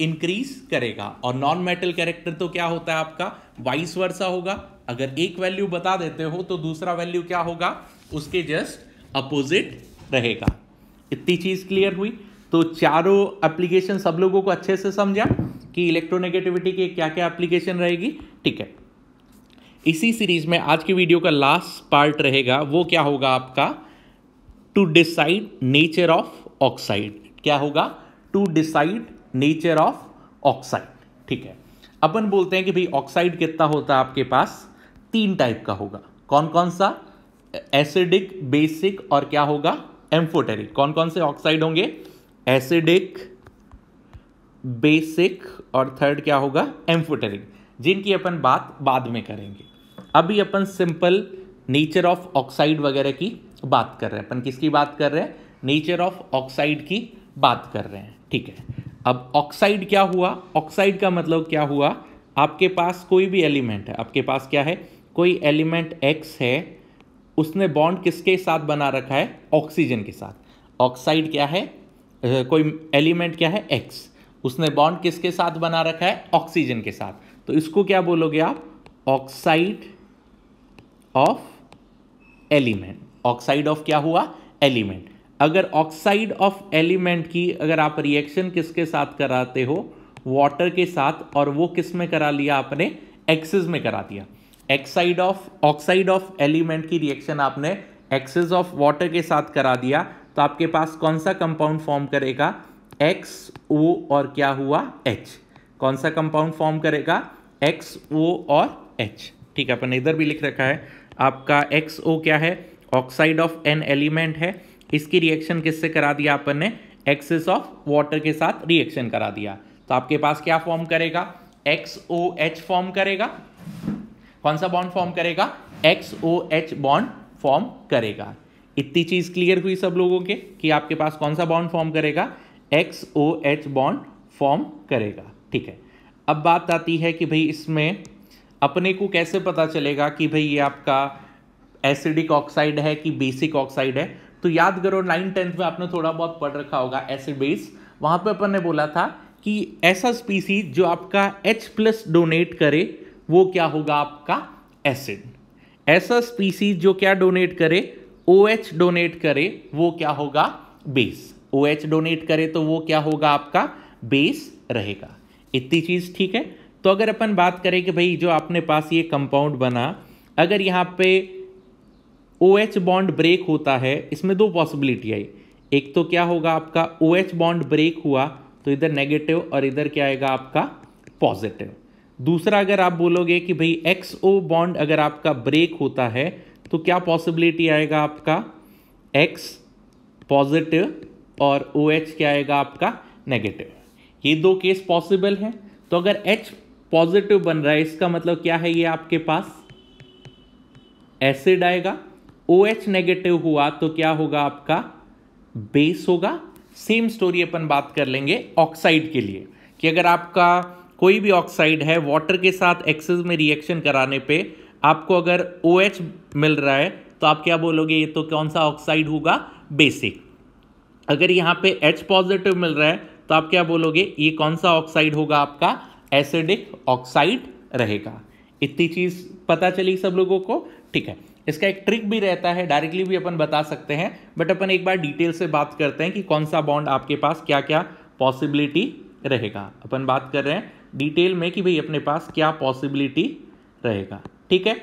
इंक्रीज करेगा और नॉन मेटल कैरेक्टर तो क्या होता है आपका वाइस वर्सा होगा अगर एक वैल्यू बता देते हो तो दूसरा वैल्यू क्या होगा उसके जस्ट अपोजिट रहेगा इतनी चीज़ क्लियर हुई तो चारों एप्लीकेशन सब लोगों को अच्छे से समझा कि इलेक्ट्रोनेगेटिविटी के क्या क्या एप्लीकेशन रहेगी ठीक है इसी सीरीज में आज की वीडियो का लास्ट पार्ट रहेगा वो क्या होगा आपका to decide nature of oxide क्या होगा to decide nature of oxide ठीक है अपन बोलते हैं कि भाई ऑक्साइड कितना होता है आपके पास तीन टाइप का होगा कौन कौन सा एसिडिक बेसिक और क्या होगा एम्फोटेरिक कौन कौन से ऑक्साइड होंगे एसिडिक बेसिक और थर्ड क्या होगा एम्फोटेरिक जिनकी अपन बात बाद में करेंगे अभी अपन सिंपल नेचर ऑफ ऑक्साइड वगैरह की बात कर रहे हैं अपन किसकी बात कर रहे हैं नेचर ऑफ ऑक्साइड की बात कर रहे हैं ठीक है अब ऑक्साइड क्या हुआ ऑक्साइड का मतलब क्या हुआ आपके पास कोई भी एलिमेंट है आपके पास क्या है कोई एलिमेंट एक्स है उसने बॉन्ड किसके साथ बना रखा है ऑक्सीजन के साथ ऑक्साइड क्या है कोई एलिमेंट क्या है एक्स उसने बॉन्ड किसके साथ बना रखा है ऑक्सीजन के साथ तो इसको क्या बोलोगे आप oxide of element oxide of क्या हुआ एलिमेंट अगर ऑक्साइड ऑफ एलिमेंट की अगर आप रिएक्शन किसके साथ कराते हो वाटर के साथ और वो किस में करा लिया आपने एक्सेस में करा दिया oxide of oxide of element की रिएक्शन आपने एक्सेस ऑफ वाटर के साथ करा दिया तो आपके पास कौन सा कंपाउंड फॉर्म करेगा एक्स ओ और क्या हुआ एच कौन सा कंपाउंड फॉर्म करेगा एक्स ओ और एच ठीक है अपन इधर भी लिख रखा है आपका एक्स ओ क्या है ऑक्साइड ऑफ एन एलिमेंट है इसकी रिएक्शन किससे करा दिया अपन ने एक्सेस ऑफ वाटर के साथ रिएक्शन करा दिया तो आपके पास क्या फॉर्म करेगा एक्स ओ एच फॉर्म करेगा कौन सा बॉन्ड फॉर्म करेगा X O H bond form करेगा इतनी चीज क्लियर हुई सब लोगों के कि आपके पास कौन सा बॉन्ड फॉर्म करेगा X O H bond form करेगा ठीक है अब बात आती है कि भाई इसमें अपने को कैसे पता चलेगा कि भाई ये आपका एसिडिक ऑक्साइड है कि बेसिक ऑक्साइड है तो याद करो नाइन टेंथ में आपने थोड़ा बहुत पढ़ रखा होगा एसिड बेस वहां पे अपन ने बोला था कि ऐसा स्पीसीज जो आपका H प्लस डोनेट करे वो क्या होगा आपका एसिड ऐसा स्पीसीज जो क्या डोनेट करे ओ OH डोनेट करे वो क्या होगा बेस ओ OH डोनेट करे तो वो क्या होगा आपका बेस रहेगा इतनी चीज़ ठीक है तो अगर अपन बात करें कि भाई जो आपने पास ये कंपाउंड बना अगर यहाँ पे ओ OH बॉन्ड ब्रेक होता है इसमें दो पॉसिबिलिटी आई एक तो क्या होगा आपका ओ OH बॉन्ड ब्रेक हुआ तो इधर नेगेटिव और इधर क्या आएगा आपका पॉजिटिव दूसरा अगर आप बोलोगे कि भाई एक्स ओ बॉन्ड अगर आपका ब्रेक होता है तो क्या पॉसिबिलिटी आएगा आपका एक्स पॉजिटिव और ओ OH एच क्या आएगा आपका नेगेटिव ये दो केस पॉसिबल हैं तो अगर एच पॉजिटिव बन रहा है इसका मतलब क्या है ये आपके पास एसिड आएगा ओ OH नेगेटिव हुआ तो क्या होगा आपका बेस होगा सेम स्टोरी अपन बात कर लेंगे ऑक्साइड के लिए कि अगर आपका कोई भी ऑक्साइड है वाटर के साथ एक्सेस में रिएक्शन कराने पे आपको अगर ओ OH मिल रहा है तो आप क्या बोलोगे ये तो कौन सा ऑक्साइड होगा बेसिक अगर यहाँ पे एच पॉजिटिव मिल रहा है तो आप क्या बोलोगे ये कौन सा ऑक्साइड होगा आपका एसिडिक ऑक्साइड रहेगा इतनी चीज़ पता चली सब लोगों को ठीक है इसका एक ट्रिक भी रहता है डायरेक्टली भी अपन बता सकते हैं बट अपन एक बार डिटेल से बात करते हैं कि कौन सा बॉन्ड आपके पास क्या क्या पॉसिबिलिटी रहेगा अपन बात कर रहे हैं डिटेल में कि भाई अपने पास क्या पॉसिबिलिटी रहेगा ठीक है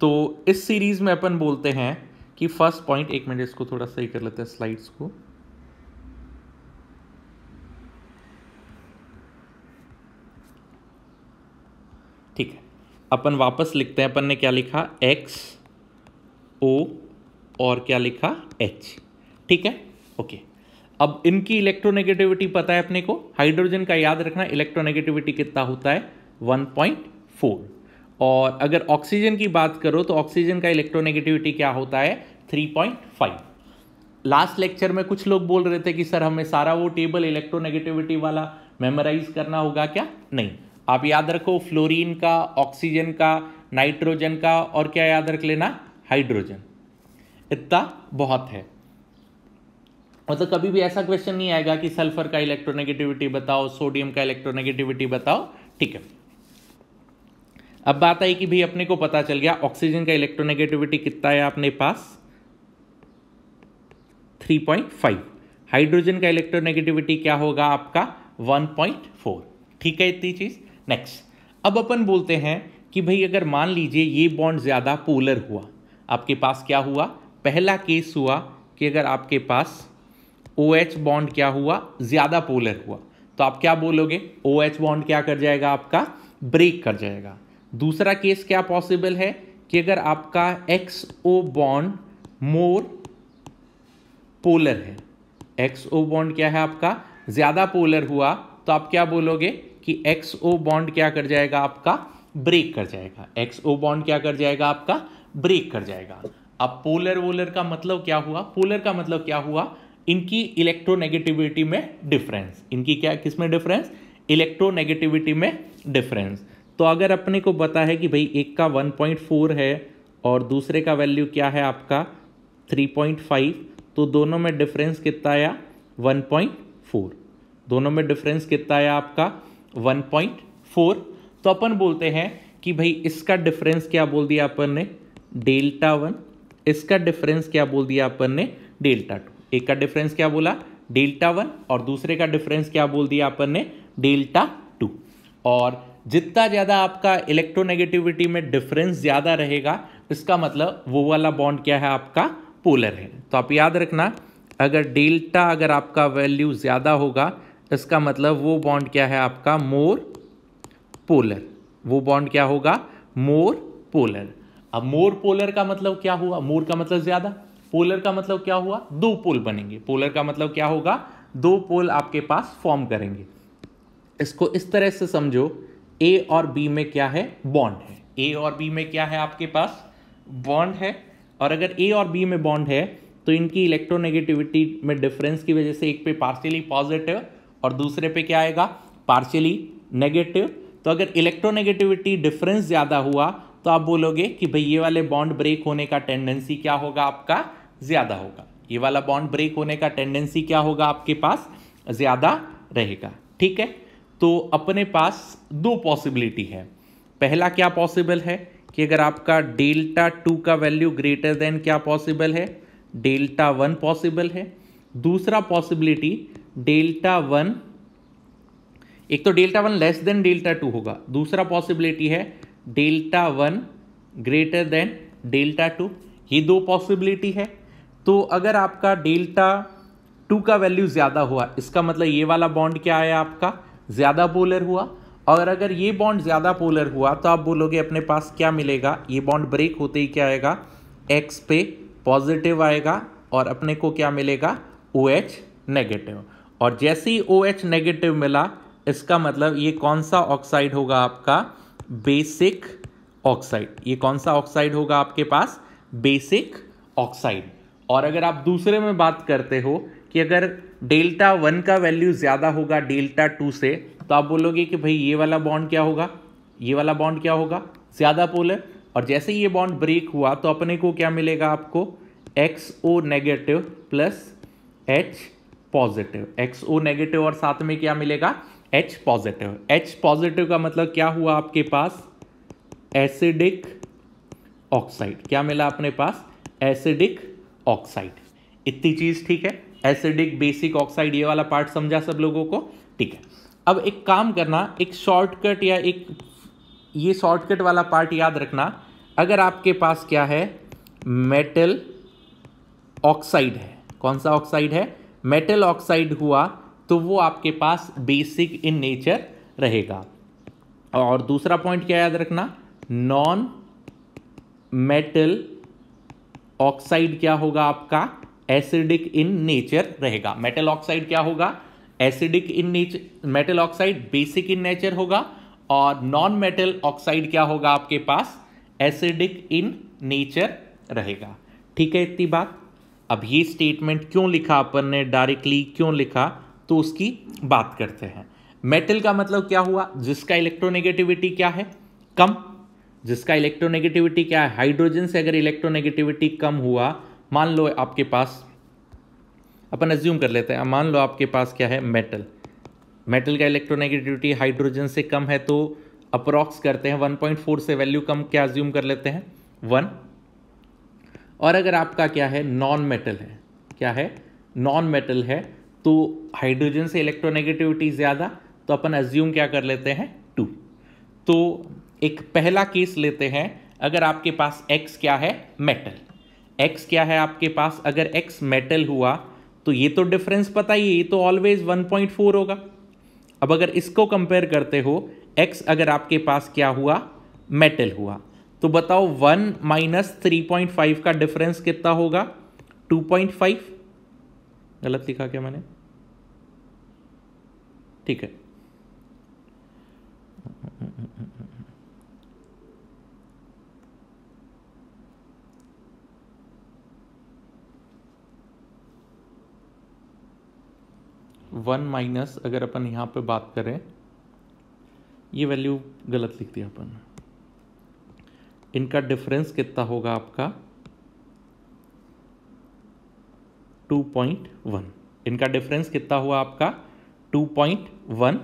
तो इस सीरीज में अपन बोलते हैं कि फर्स्ट पॉइंट एक मिनट इसको थोड़ा सही कर लेते हैं स्लाइड्स को ठीक है अपन वापस लिखते हैं अपन ने क्या लिखा एक्स ओ और क्या लिखा एच ठीक है ओके okay. अब इनकी इलेक्ट्रोनेगेटिविटी पता है अपने को हाइड्रोजन का याद रखना इलेक्ट्रोनेगेटिविटी कितना होता है 1.4 और अगर ऑक्सीजन की बात करो तो ऑक्सीजन का इलेक्ट्रोनेगेटिविटी क्या होता है 3.5 लास्ट लेक्चर में कुछ लोग बोल रहे थे कि सर हमें सारा वो टेबल इलेक्ट्रोनेगेटिविटी वाला मेमोराइज करना होगा क्या नहीं आप याद रखो फ्लोरिन का ऑक्सीजन का नाइट्रोजन का और क्या याद रख लेना हाइड्रोजन इतना बहुत है मतलब कभी भी ऐसा क्वेश्चन नहीं आएगा कि सल्फर का इलेक्ट्रोनेगेटिविटी बताओ सोडियम का इलेक्ट्रोनेगेटिविटी बताओ ठीक है अब बात आई कि भाई अपने को पता चल गया ऑक्सीजन का इलेक्ट्रोनेगेटिविटी कितना है अपने पास 3.5 हाइड्रोजन का इलेक्ट्रोनेगेटिविटी क्या होगा आपका 1.4 ठीक है इतनी चीज़ नेक्स्ट अब अपन बोलते हैं कि भाई अगर मान लीजिए ये बॉन्ड ज़्यादा पोलर हुआ आपके पास क्या हुआ पहला केस हुआ कि अगर आपके पास ओ एच बॉन्ड क्या हुआ ज़्यादा पोलर हुआ तो आप क्या बोलोगे ओ एच बॉन्ड क्या कर जाएगा आपका ब्रेक कर जाएगा दूसरा केस क्या पॉसिबल है कि अगर आपका X O bond more polar है एक्स ओ बॉन्ड क्या है आपका ज़्यादा पोलर हुआ तो आप क्या बोलोगे कि एक्स ओ बॉन्ड क्या कर जाएगा आपका ब्रेक कर जाएगा एक्स ओ बॉन्ड क्या कर जाएगा आपका ब्रेक कर जाएगा अब पोलर वोलर का मतलब क्या हुआ पोलर का मतलब क्या हुआ इनकी इलेक्ट्रोनेगेटिविटी में डिफरेंस इनकी क्या किस में डिफरेंस इलेक्ट्रोनेगेटिविटी में डिफरेंस तो अगर अपने को पता है कि भाई एक का 1.4 है और दूसरे का वैल्यू क्या है आपका 3.5 तो दोनों में डिफरेंस कितना आया 1.4 दोनों में डिफरेंस कितना आया आपका 1.4 तो अपन बोलते हैं कि भाई इसका डिफरेंस क्या बोल दिया अपन ने डेल्टा वन इसका डिफरेंस क्या बोल दिया अपन ने डेल्टा टू एक का डिफरेंस क्या बोला डेल्टा वन और दूसरे का डिफरेंस क्या बोल दिया अपन ने डेल्टा टू और जितना ज़्यादा आपका इलेक्ट्रोनेगेटिविटी में डिफरेंस ज़्यादा रहेगा इसका मतलब वो वाला बॉन्ड क्या है आपका पोलर है तो आप याद रखना अगर डेल्टा अगर आपका वैल्यू ज़्यादा होगा इसका मतलब वो बॉन्ड क्या है आपका मोर पोलर वो बॉन्ड क्या होगा मोर पोलर अब मोर पोलर का मतलब क्या हुआ मोर का मतलब ज़्यादा पोलर का मतलब क्या हुआ दो पोल बनेंगे पोलर का मतलब क्या होगा दो पोल आपके पास फॉर्म करेंगे इसको इस तरह से समझो ए और बी में क्या है बॉन्ड है ए और बी में क्या है आपके पास बॉन्ड है और अगर ए और बी में बॉन्ड है तो इनकी इलेक्ट्रोनेगेटिविटी में डिफरेंस की वजह से एक पे पार्शियली पॉजिटिव और दूसरे पे क्या आएगा पार्शियली नेगेटिव तो अगर इलेक्ट्रोनेगेटिविटी डिफरेंस ज़्यादा हुआ तो आप बोलोगे कि भाई ये वाले बॉन्ड ब्रेक होने का टेंडेंसी क्या होगा आपका ज़्यादा होगा ये वाला बॉन्ड ब्रेक होने का टेंडेंसी क्या होगा आपके पास ज़्यादा रहेगा ठीक है तो अपने पास दो पॉसिबिलिटी है पहला क्या पॉसिबल है कि अगर आपका डेल्टा टू का वैल्यू ग्रेटर देन क्या पॉसिबल है डेल्टा वन पॉसिबल है दूसरा पॉसिबिलिटी डेल्टा वन एक तो delta one less than delta two होगा दूसरा पॉसिबिलिटी है delta one greater than delta two ये दो पॉसिबिलिटी है तो अगर आपका डेल्टा टू का वैल्यू ज़्यादा हुआ इसका मतलब ये वाला बॉन्ड क्या है आपका ज़्यादा पोलर हुआ और अगर ये बॉन्ड ज़्यादा पोलर हुआ तो आप बोलोगे अपने पास क्या मिलेगा ये बॉन्ड ब्रेक होते ही क्या आएगा एक्स पे पॉजिटिव आएगा और अपने को क्या मिलेगा ओ एच नेगेटिव और जैसे ही ओ एच नेगेटिव मिला इसका मतलब ये कौन सा ऑक्साइड होगा आपका बेसिक ऑक्साइड ये कौन सा ऑक्साइड होगा आपके पास बेसिक ऑक्साइड और अगर आप दूसरे में बात करते हो कि अगर डेल्टा वन का वैल्यू ज़्यादा होगा डेल्टा टू से तो आप बोलोगे कि भाई ये वाला बॉन्ड क्या होगा ये वाला बॉन्ड क्या होगा ज़्यादा पोलर और जैसे ये बॉन्ड ब्रेक हुआ तो अपने को क्या मिलेगा आपको X O negative plus H positive X O negative और साथ में क्या मिलेगा एच पॉजिटिव एच पॉजिटिव का मतलब क्या हुआ आपके पास एसिडिक ऑक्साइड क्या मिला अपने पास एसिडिक ऑक्साइड इतनी चीज़ ठीक है एसिडिक बेसिक ऑक्साइड ये वाला पार्ट समझा सब लोगों को ठीक है अब एक काम करना एक शॉर्टकट या एक ये शॉर्टकट वाला पार्ट याद रखना अगर आपके पास क्या है मेटल ऑक्साइड है कौन सा ऑक्साइड है मेटल ऑक्साइड हुआ तो वो आपके पास बेसिक इन नेचर रहेगा और दूसरा पॉइंट क्या याद रखना नॉन मेटल ऑक्साइड क्या होगा आपका एसिडिक इन नेचर रहेगा मेटल ऑक्साइड क्या होगा acidic in nature metal oxide basic in nature होगा और नॉन मेटल ऑक्साइड क्या होगा आपके पास एसिडिक इन नेचर रहेगा ठीक है इतनी बात अब ये स्टेटमेंट क्यों लिखा अपन ने डायरेक्टली क्यों लिखा तो उसकी बात करते हैं मेटल का मतलब क्या हुआ जिसका इलेक्ट्रोनेगेटिविटी क्या है कम जिसका इलेक्ट्रोनेगेटिविटी क्या है हाइड्रोजन से अगर इलेक्ट्रोनेगेटिविटी कम हुआ मान लो आपके पास अपन एज्यूम कर लेते हैं मान लो आपके पास क्या है मेटल मेटल का इलेक्ट्रोनेगेटिविटी हाइड्रोजन से कम है तो अप्रॉक्स करते हैं 1.4 से वैल्यू कम क्या एज्यूम कर लेते हैं वन और अगर आपका क्या है नॉन मेटल है क्या है नॉन मेटल है तो हाइड्रोजन से इलेक्ट्रोनेगेटिविटी ज़्यादा तो अपन एज्यूम क्या कर लेते हैं टू तो एक पहला केस लेते हैं अगर आपके पास x क्या है मेटल x क्या है आपके पास अगर x मेटल हुआ तो ये तो डिफरेंस पता ही है ये तो ऑलवेज 1.4 होगा अब अगर इसको कंपेयर करते हो x अगर आपके पास क्या हुआ मेटल हुआ तो बताओ 1 माइनस थ्री का डिफरेंस कितना होगा 2.5 गलत लिखा क्या मैंने ठीक है वन माइनस अगर अपन यहाँ पे बात करें ये वैल्यू गलत लिख दिया अपन इनका डिफरेंस कितना होगा आपका वन इनका डिफरेंस कितना हुआ आपका टू पॉइंट वन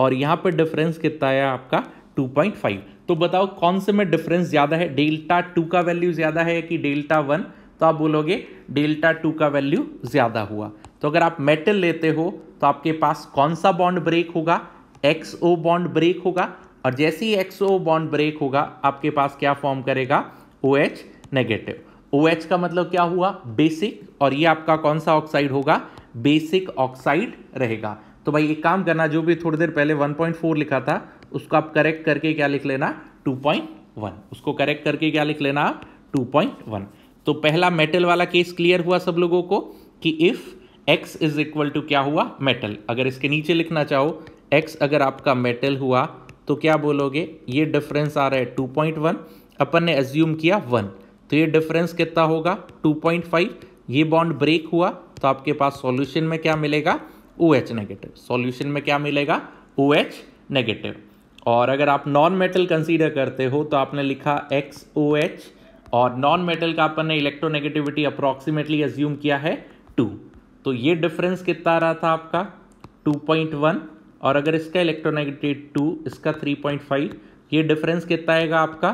और यहाँ पे डिफरेंस कितना है आपका टू पॉइंट फाइव तो बताओ कौन से में डिफरेंस ज़्यादा है डेल्टा टू का वैल्यू ज़्यादा है कि डेल्टा वन तो आप बोलोगे डेल्टा टू का वैल्यू ज़्यादा हुआ तो अगर आप मेटल लेते हो तो आपके पास कौन सा बॉन्ड ब्रेक होगा एक्सओ बॉन्ड ब्रेक होगा और जैसे ही एक्सओ बॉन्ड ब्रेक होगा आपके पास क्या फॉर्म करेगा O H negative O H का मतलब क्या हुआ बेसिक और ये आपका कौन सा ऑक्साइड होगा बेसिक ऑक्साइड रहेगा तो भाई एक काम करना जो भी थोड़ी देर पहले 1.4 लिखा था उसको आप करेक्ट करके क्या लिख लेना 2.1 उसको करेक्ट करके क्या लिख लेना आप 2.1 तो पहला मेटल वाला केस क्लियर हुआ सब लोगों को कि if X is equal to क्या हुआ मेटल अगर इसके नीचे लिखना चाहो एक्स अगर आपका मेटल हुआ तो क्या बोलोगे ये डिफरेंस आ रहा है टू पॉइंट वन अपन ने एज्यूम किया वन तो ये डिफरेंस कितना होगा टू पॉइंट फाइव ये बॉन्ड ब्रेक हुआ तो आपके पास सॉल्यूशन में क्या मिलेगा ओ एच नेगेटिव सॉल्यूशन में क्या मिलेगा ओ एच नेगेटिव और अगर आप नॉन मेटल कंसीडर करते हो तो आपने लिखा एक्स ओ एच और नॉन मेटल का अपन ने इलेक्ट्रोनेगेटिविटी अप्रॉक्सीमेटली एज्यूम किया है टू तो ये डिफरेंस कितना आ रहा था आपका 2.1 और अगर इसका इलेक्ट्रोनेगेटिव टू इसका 3.5 ये डिफरेंस कितना आएगा आपका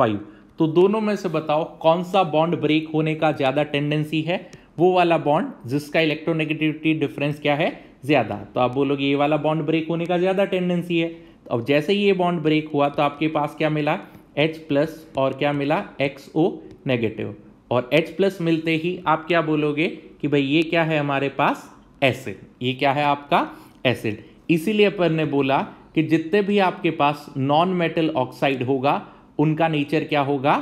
1.5 तो दोनों में से बताओ कौन सा बॉन्ड ब्रेक होने का ज़्यादा टेंडेंसी है वो वाला बॉन्ड जिसका इलेक्ट्रोनेगेटिविटी डिफरेंस क्या है ज़्यादा तो आप बोलोगे ये वाला बॉन्ड ब्रेक होने का ज़्यादा टेंडेंसी है अब जैसे ही ये बॉन्ड ब्रेक हुआ तो आपके पास क्या मिला H प्लस और क्या मिला XO नेगेटिव और H प्लस मिलते ही आप क्या बोलोगे कि भाई ये क्या है हमारे पास एसिड ये क्या है आपका एसिड इसीलिए अपन ने बोला कि जितने भी आपके पास नॉन मेटल ऑक्साइड होगा उनका नेचर क्या होगा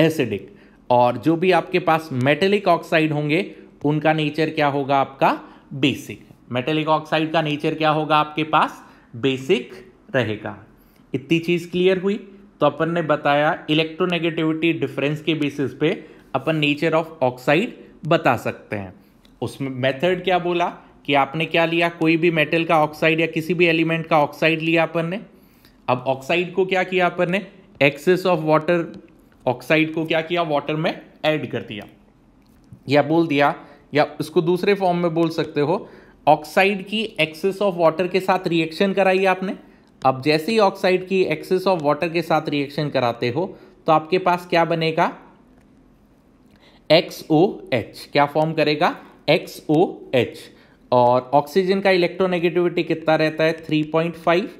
एसिडिक और जो भी आपके पास मेटेलिक ऑक्साइड होंगे उनका नेचर क्या होगा आपका बेसिक मेटेलिक ऑक्साइड का नेचर क्या होगा आपके पास बेसिक रहेगा इतनी चीज़ क्लियर हुई तो अपन ने बताया इलेक्ट्रोनेगेटिविटी डिफरेंस के बेसिस पे अपन नेचर ऑफ ऑक्साइड बता सकते हैं उसमें मेथड क्या बोला कि आपने क्या लिया कोई भी मेटल का ऑक्साइड या किसी भी एलिमेंट का ऑक्साइड लिया अपन ने अब ऑक्साइड को क्या किया अपन ने एक्सेस ऑफ वाटर ऑक्साइड को क्या किया वाटर में ऐड कर दिया या बोल दिया या इसको दूसरे फॉर्म में बोल सकते हो ऑक्साइड की एक्सेस ऑफ वाटर के साथ रिएक्शन कराई आपने अब जैसे ही ऑक्साइड की एक्सेस ऑफ वाटर के साथ रिएक्शन कराते हो तो आपके पास क्या बनेगा एक्स ओ एच क्या फॉर्म करेगा एक्स ओ एच और ऑक्सीजन का इलेक्ट्रोनेगेटिविटी कितना रहता है थ्री पॉइंट फाइव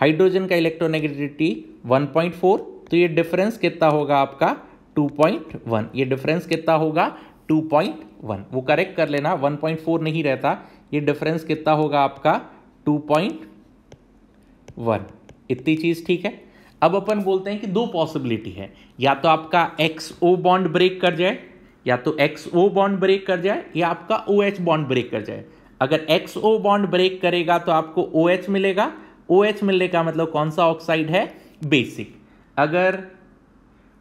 हाइड्रोजन का इलेक्ट्रोनेगेटिविटी वन पॉइंट फोर तो ये डिफरेंस कितना होगा आपका टू पॉइंट वन ये डिफरेंस कितना होगा टू पॉइंट वन वो करेक्ट कर लेना वन पॉइंट फोर नहीं रहता ये डिफरेंस कितना होगा आपका टू पॉइंट वन इतनी चीज़ ठीक है अब अपन बोलते हैं कि दो पॉसिबिलिटी है या तो आपका एक्स ओ बॉन्ड ब्रेक कर जाए या तो एक्स ओ बॉन्ड ब्रेक कर जाए या आपका ओ एच बॉन्ड ब्रेक कर जाए अगर एक्स ओ बॉन्ड ब्रेक करेगा तो आपको ओ एच मिलेगा ओ एच मिलने का मतलब कौन सा ऑक्साइड है बेसिक अगर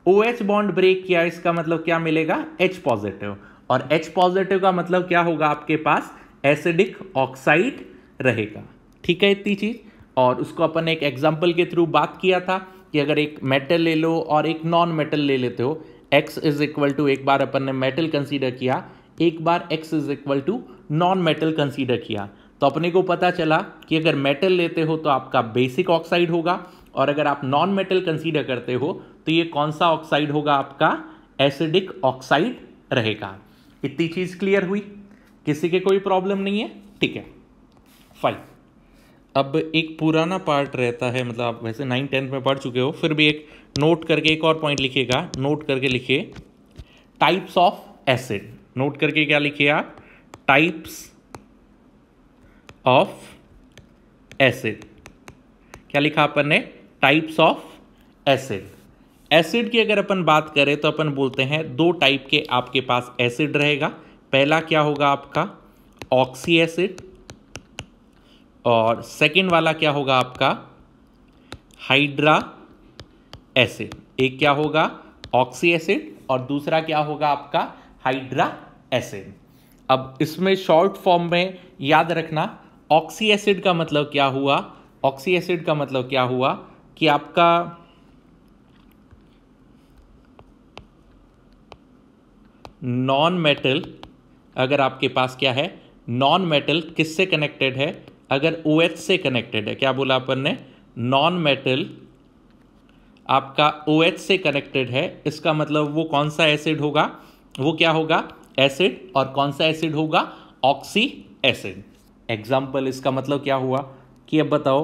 ओ एच बॉन्ड ब्रेक किया इसका मतलब क्या मिलेगा एच पॉजिटिव और एच पॉजिटिव का मतलब क्या होगा आपके पास एसिडिक ऑक्साइड रहेगा ठीक है इतनी चीज़ और उसको अपन एक एग्जाम्पल के थ्रू बात किया था कि अगर एक मेटल ले लो और एक नॉन मेटल ले लेते हो एक्स इज इक्वल टू एक बार अपन ने मेटल कंसीडर किया एक बार X is equal to non metal consider किया तो अपने को पता चला कि अगर मेटल लेते हो तो आपका बेसिक ऑक्साइड होगा और अगर आप नॉन मेटल कंसीडर करते हो तो ये कौन सा ऑक्साइड होगा आपका एसिडिक ऑक्साइड रहेगा इतनी चीज़ क्लियर हुई किसी के कोई प्रॉब्लम नहीं है ठीक है फाइन अब एक पुराना पार्ट रहता है मतलब आप वैसे नाइन टेंथ में पढ़ चुके हो फिर भी एक नोट करके एक और पॉइंट लिखिएगा नोट करके लिखिए टाइप्स ऑफ एसिड नोट करके क्या लिखिए आप टाइप्स ऑफ एसिड क्या लिखा अपन ने टाइप्स ऑफ एसिड एसिड की अगर अपन बात करें तो अपन बोलते हैं दो टाइप के आपके पास एसिड रहेगा पहला क्या होगा आपका ऑक्सी एसिड और सेकेंड वाला क्या होगा आपका हाइड्रा एसिड एक क्या होगा ऑक्सी एसिड और दूसरा क्या होगा आपका हाइड्रा एसिड अब इसमें शॉर्ट फॉर्म में याद रखना ऑक्सी एसिड का मतलब क्या हुआ ऑक्सी एसिड का मतलब क्या हुआ कि आपका नॉन मेटल अगर आपके पास क्या है नॉन मेटल किससे कनेक्टेड है अगर ओ OH से कनेक्टेड है क्या बोला अपन ने नॉन मेटल आपका ओ OH से कनेक्टेड है इसका मतलब वो कौन सा एसिड होगा वो क्या होगा एसिड और कौन सा एसिड होगा ऑक्सी एसिड एग्जाम्पल इसका मतलब क्या हुआ कि अब बताओ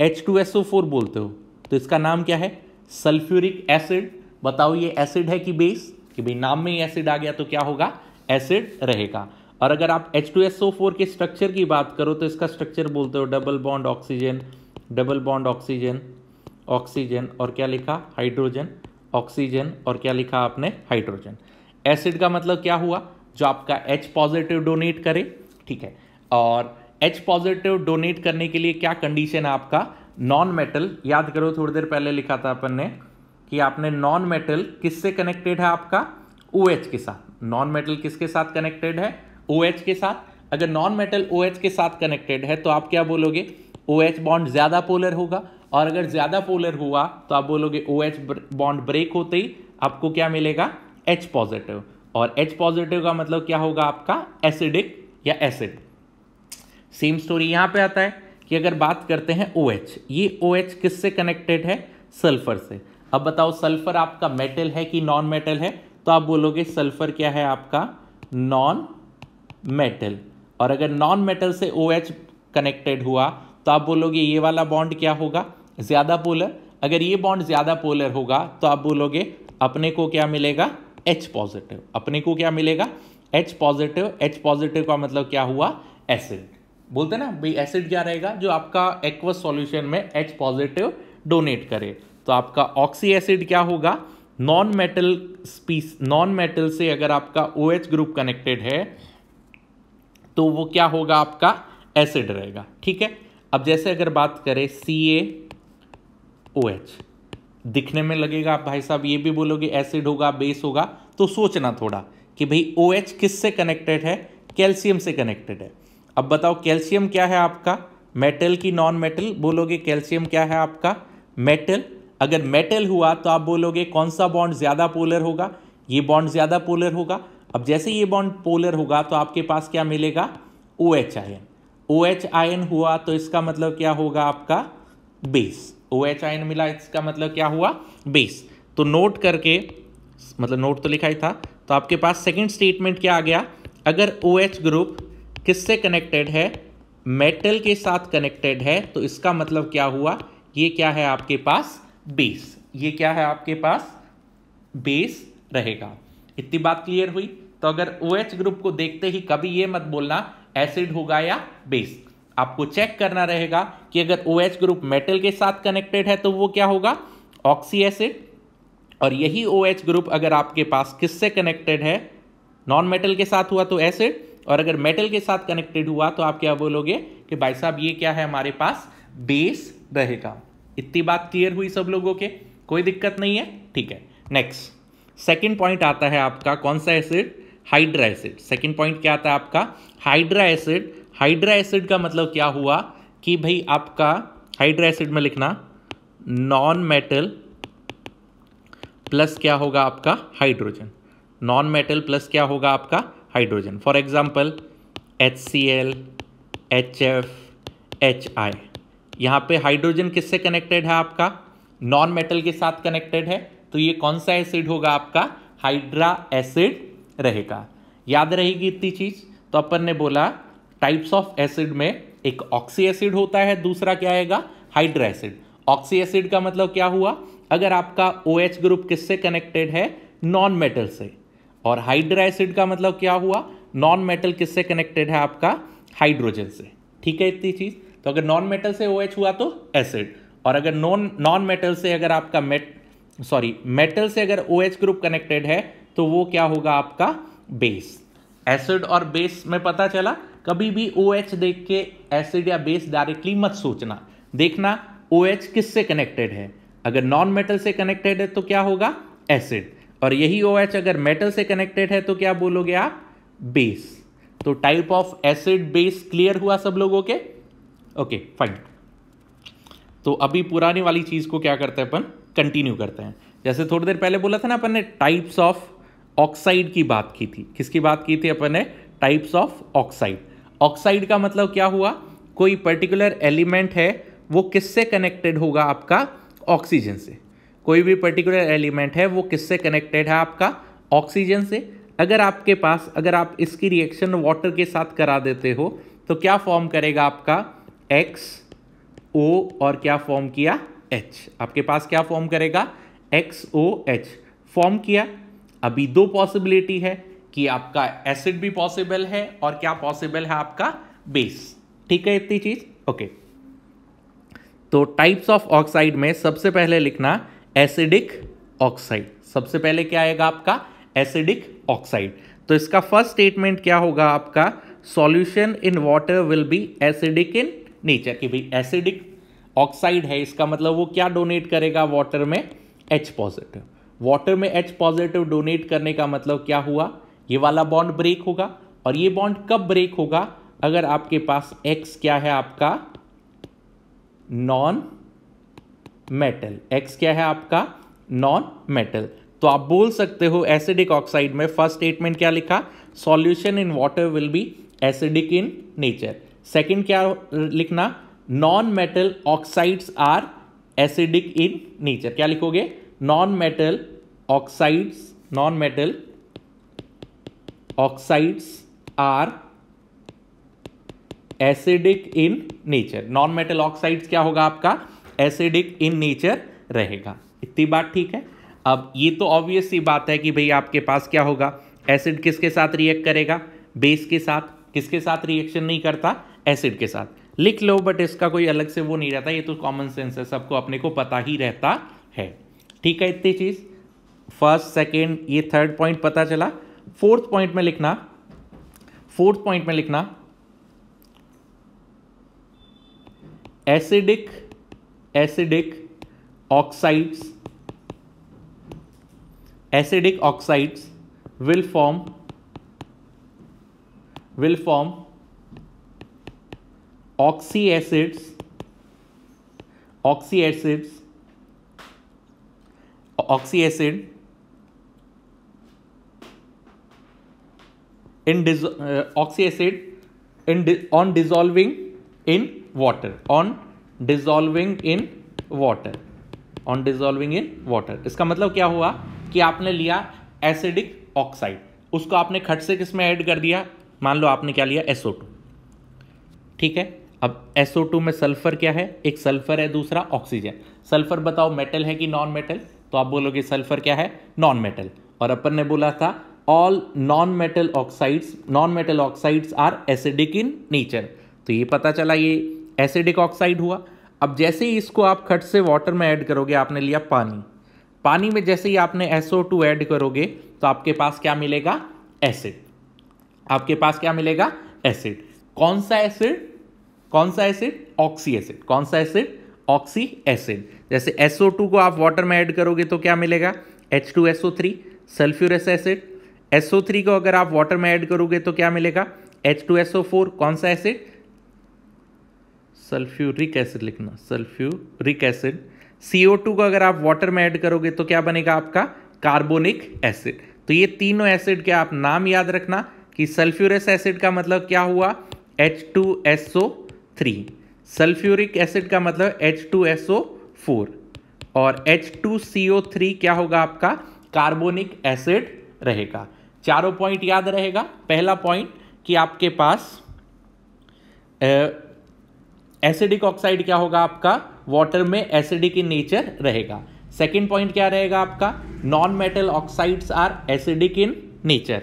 H two S O four बोलते हो तो इसका नाम क्या है सल्फ्यूरिक एसिड बताओ ये एसिड है कि बेस कि भाई नाम में ही एसिड आ गया तो क्या होगा एसिड रहेगा और अगर आप H two S O four के स्ट्रक्चर की बात करो तो इसका स्ट्रक्चर बोलते हो double bond oxygen double bond oxygen oxygen और क्या लिखा हाइड्रोजन ऑक्सीजन और क्या लिखा आपने हाइड्रोजन एसिड का मतलब क्या हुआ जो आपका एच पॉजिटिव डोनेट करे ठीक है और एच पॉजिटिव डोनेट करने के लिए क्या कंडीशन है आपका नॉन मेटल याद करो थोड़ी देर पहले लिखा था अपन ने कि आपने नॉन मेटल किससे कनेक्टेड है आपका ओ OH के साथ नॉन मेटल किसके साथ कनेक्टेड है ओ OH के साथ अगर नॉन मेटल ओ के साथ कनेक्टेड है तो आप क्या बोलोगे ओ OH बॉन्ड ज़्यादा पोलर होगा और अगर ज़्यादा पोलर हुआ तो आप बोलोगे ओ एच बॉन्ड ब्रेक होते ही आपको क्या मिलेगा एच पॉजिटिव और एच पॉजिटिव का मतलब क्या होगा आपका एसिडिक या एसिड सेम स्टोरी यहां पे आता है कि अगर बात करते हैं ओ OH, एच ये ओ OH एच किससे कनेक्टेड है सल्फर से अब बताओ सल्फर आपका मेटल है कि नॉन मेटल है तो आप बोलोगे सल्फर क्या है आपका नॉन मेटल और अगर नॉन मेटल से ओ OH कनेक्टेड हुआ तो आप बोलोगे ये वाला बॉन्ड क्या होगा ज़्यादा पोलर अगर ये बॉन्ड ज़्यादा पोलर होगा तो आप बोलोगे अपने को क्या मिलेगा एच पॉजिटिव अपने को क्या मिलेगा एच पॉजिटिव एच पॉजिटिव का मतलब क्या हुआ एसिड बोलते ना भाई एसिड क्या रहेगा जो आपका एक्वस सॉल्यूशन में एच पॉजिटिव डोनेट करे तो आपका ऑक्सी एसिड क्या होगा non metal species non metal से अगर आपका ओ OH ग्रुप कनेक्टेड है तो वो क्या होगा आपका एसिड रहेगा ठीक है अब जैसे अगर बात करें सी ए ओ एच दिखने में लगेगा आप भाई साहब ये भी बोलोगे एसिड होगा बेस होगा तो सोचना थोड़ा कि भाई ओ किस किससे कनेक्टेड है कैल्शियम से कनेक्टेड है अब बताओ कैल्शियम क्या है आपका मेटल की नॉन मेटल बोलोगे कैल्शियम क्या है आपका मेटल अगर मेटल हुआ तो आप बोलोगे कौन सा बॉन्ड ज़्यादा पोलर होगा ये बॉन्ड ज़्यादा पोलर होगा अब जैसे ये बॉन्ड पोलर होगा तो आपके पास क्या मिलेगा O H ion O H ion हुआ तो इसका मतलब क्या होगा आपका base O H ion मिला इसका मतलब क्या हुआ बेस तो नोट करके मतलब नोट तो लिखा ही था तो आपके पास सेकंड स्टेटमेंट क्या आ गया अगर ओ एच ग्रुप किससे कनेक्टेड है मेटल के साथ कनेक्टेड है तो इसका मतलब क्या हुआ ये क्या है आपके पास बेस ये क्या है आपके पास बेस रहेगा इतनी बात क्लियर हुई तो अगर ओ एच ग्रुप को देखते ही कभी ये मत बोलना एसिड होगा या बेस आपको चेक करना रहेगा कि अगर ओ OH ग्रुप मेटल के साथ कनेक्टेड है तो वो क्या होगा ऑक्सी एसिड और यही ओ OH ग्रुप अगर आपके पास किससे कनेक्टेड है नॉन मेटल के साथ हुआ तो एसिड और अगर मेटल के साथ कनेक्टेड हुआ तो आप क्या बोलोगे कि भाई साहब ये क्या है हमारे पास बेस रहेगा इतनी बात क्लियर हुई सब लोगों के कोई दिक्कत नहीं है ठीक है नेक्स्ट सेकेंड पॉइंट आता है आपका कौन सा acid hydra acid second point क्या आता है आपका हाइड्रा एसिड हाइड्रा एसिड का मतलब क्या हुआ कि भाई आपका हाइड्रा एसिड में लिखना नॉन मेटल प्लस क्या होगा आपका हाइड्रोजन नॉन मेटल प्लस क्या होगा आपका hydrogen for example H C L H F H I यहाँ पे हाइड्रोजन किससे कनेक्टेड है आपका नॉन मेटल के साथ कनेक्टेड है तो ये कौन सा एसिड होगा आपका हाइड्रा एसिड रहेगा याद रहेगी इतनी चीज़ तो अपन ने बोला टाइप्स ऑफ एसिड में एक ऑक्सी एसिड होता है दूसरा क्या आएगा हाइड्रो एसिड ऑक्सी एसिड का मतलब क्या हुआ अगर आपका ओ OH ग्रुप किससे कनेक्टेड है नॉन मेटल से और हाइड्रो एसिड का मतलब क्या हुआ नॉन मेटल किससे कनेक्टेड है आपका हाइड्रोजन से ठीक है इतनी चीज़ तो अगर नॉन मेटल से ओ OH हुआ तो एसिड और अगर नॉन नॉन मेटल से अगर आपका मेट सॉरी मेटल से अगर ओ OH ग्रुप कनेक्टेड है तो वो क्या होगा आपका बेस एसिड और बेस में पता चला कभी भी ओ OH देख के एसिड या बेस डायरेक्टली मत सोचना देखना ओ OH किससे कनेक्टेड है अगर नॉन मेटल से कनेक्टेड है तो क्या होगा एसिड और यही ओ OH अगर मेटल से कनेक्टेड है तो क्या बोलोगे आप बेस तो type of acid base clear हुआ सब लोगों के ओके फाइन तो अभी पुराने वाली चीज़ को क्या करते हैं अपन कंटिन्यू करते हैं जैसे थोड़ी देर पहले बोला था ना अपन ने टाइप्स ऑफ ऑक्साइड की बात की थी किसकी बात की थी अपन ने टाइप्स ऑफ ऑक्साइड ऑक्साइड का मतलब क्या हुआ कोई पर्टिकुलर एलिमेंट है वो किससे कनेक्टेड होगा आपका ऑक्सीजन से कोई भी पर्टिकुलर एलिमेंट है वो किससे कनेक्टेड है आपका ऑक्सीजन से अगर आपके पास अगर आप इसकी रिएक्शन वाटर के साथ करा देते हो तो क्या फॉर्म करेगा आपका एक्स ओ और क्या फॉर्म किया एच आपके पास क्या फॉर्म करेगा एक्स ओ एच फॉर्म किया अभी दो पॉसिबिलिटी है कि आपका एसिड भी पॉसिबल है और क्या पॉसिबल है आपका बेस ठीक है इतनी चीज ओके तो टाइप्स ऑफ ऑक्साइड में सबसे पहले लिखना एसिडिक ऑक्साइड सबसे पहले क्या आएगा आपका एसिडिक ऑक्साइड तो इसका फर्स्ट स्टेटमेंट क्या होगा आपका solution in water will be acidic in nature कि भाई एसिडिक ऑक्साइड है इसका मतलब वो क्या डोनेट करेगा वाटर में एच पॉजिटिव वाटर में एच पॉजिटिव डोनेट करने का मतलब क्या हुआ ये वाला बॉन्ड ब्रेक होगा और ये बॉन्ड कब ब्रेक होगा अगर आपके पास एक्स क्या है आपका नॉन मेटल एक्स क्या है आपका नॉन मेटल तो आप बोल सकते हो एसिडिक ऑक्साइड में फर्स्ट स्टेटमेंट क्या लिखा solution in water will be acidic in nature second क्या लिखना non metal oxides are acidic in nature क्या लिखोगे non metal oxides non metal oxides are acidic in nature non metal oxides क्या होगा आपका acidic in nature रहेगा इतनी बात ठीक है अब ये तो ऑब्वियस सी बात है कि भाई आपके पास क्या होगा एसिड किसके साथ रिएक्ट करेगा बेस के साथ किसके साथ रिएक्शन नहीं करता एसिड के साथ लिख लो बट इसका कोई अलग से वो नहीं रहता ये तो कॉमन सेंस है सबको अपने को पता ही रहता है ठीक है इतनी चीज़ फर्स्ट सेकेंड ये थर्ड पॉइंट पता चला फोर्थ पॉइंट में लिखना फोर्थ पॉइंट में लिखना acidic acidic oxides acidic oxides will form will form oxy acids oxy acids oxy acid in uh, oxy acid in di on dissolving in water on dissolving in water on dissolving in water इसका मतलब क्या हुआ कि आपने लिया acidic oxide उसको आपने खट से किसमें ऐड कर दिया मान लो आपने क्या लिया एसओ टू ठीक है अब एसओ टू में सल्फर क्या है एक सल्फर है दूसरा ऑक्सीजन सल्फर बताओ मेटल है कि नॉन मेटल तो आप बोलोगे सल्फर क्या है नॉन मेटल और अपन ने बोला था all non metal oxides non metal oxides are acidic in nature तो ये पता चला ये एसिडिक ऑक्साइड हुआ अब जैसे ही इसको आप खट से वाटर में ऐड करोगे आपने लिया पानी पानी में जैसे ही आपने SO2 ऐड करोगे तो आपके पास क्या मिलेगा एसिड आपके पास क्या मिलेगा एसिड कौन सा एसिड कौन सा एसिड ऑक्सी एसिड कौन सा एसिड ऑक्सी एसिड जैसे SO2 को आप वाटर में ऐड करोगे तो क्या मिलेगा H2SO3 सल्फ्यूरस एसिड SO3 को अगर आप वाटर में ऐड करोगे तो क्या मिलेगा H2SO4 कौन सा एसिड सल्फ्यूरिक एसिड लिखना सल्फ्यूरिक एसिड CO2 को अगर आप वाटर में ऐड करोगे तो क्या बनेगा आपका कार्बोनिक एसिड तो ये तीनों एसिड के आप नाम याद रखना कि सल्फ्यूरस एसिड का मतलब क्या हुआ H2SO3 सल्फ्यूरिक एसिड का मतलब H2SO4 और H2CO3 क्या होगा आपका कार्बोनिक एसिड रहेगा चारों पॉइंट याद रहेगा पहला पॉइंट कि आपके पास एसिडिक ऑक्साइड क्या होगा आपका वाटर में एसिडिक इन नेचर रहेगा सेकेंड पॉइंट क्या रहेगा आपका non metal oxides are acidic in nature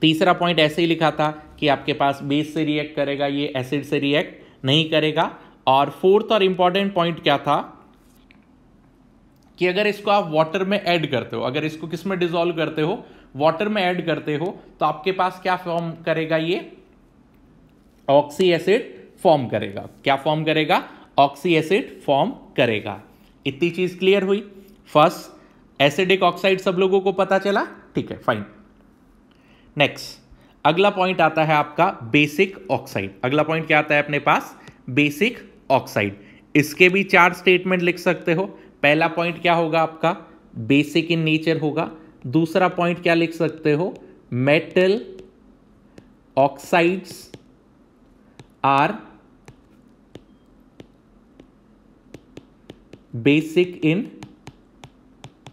तीसरा पॉइंट ऐसे ही लिखा था कि आपके पास बेस से रिएक्ट करेगा ये एसिड से रिएक्ट नहीं करेगा और फोर्थ और इंपॉर्टेंट पॉइंट क्या था कि अगर इसको आप वाटर में ऐड करते हो अगर इसको किस में डिजोल्व करते हो वाटर में ऐड करते हो तो आपके पास क्या फॉर्म करेगा ये ऑक्सी एसिड फॉर्म करेगा क्या फॉर्म करेगा ऑक्सी एसिड फॉर्म करेगा इतनी चीज क्लियर हुई फर्स्ट एसिडिक ऑक्साइड सब लोगों को पता चला ठीक है फाइन नेक्स्ट अगला पॉइंट आता है आपका बेसिक ऑक्साइड अगला पॉइंट क्या आता है अपने पास बेसिक ऑक्साइड इसके भी चार स्टेटमेंट लिख सकते हो पहला पॉइंट क्या होगा आपका बेसिक इन नेचर होगा दूसरा पॉइंट क्या लिख सकते हो metal oxides are basic in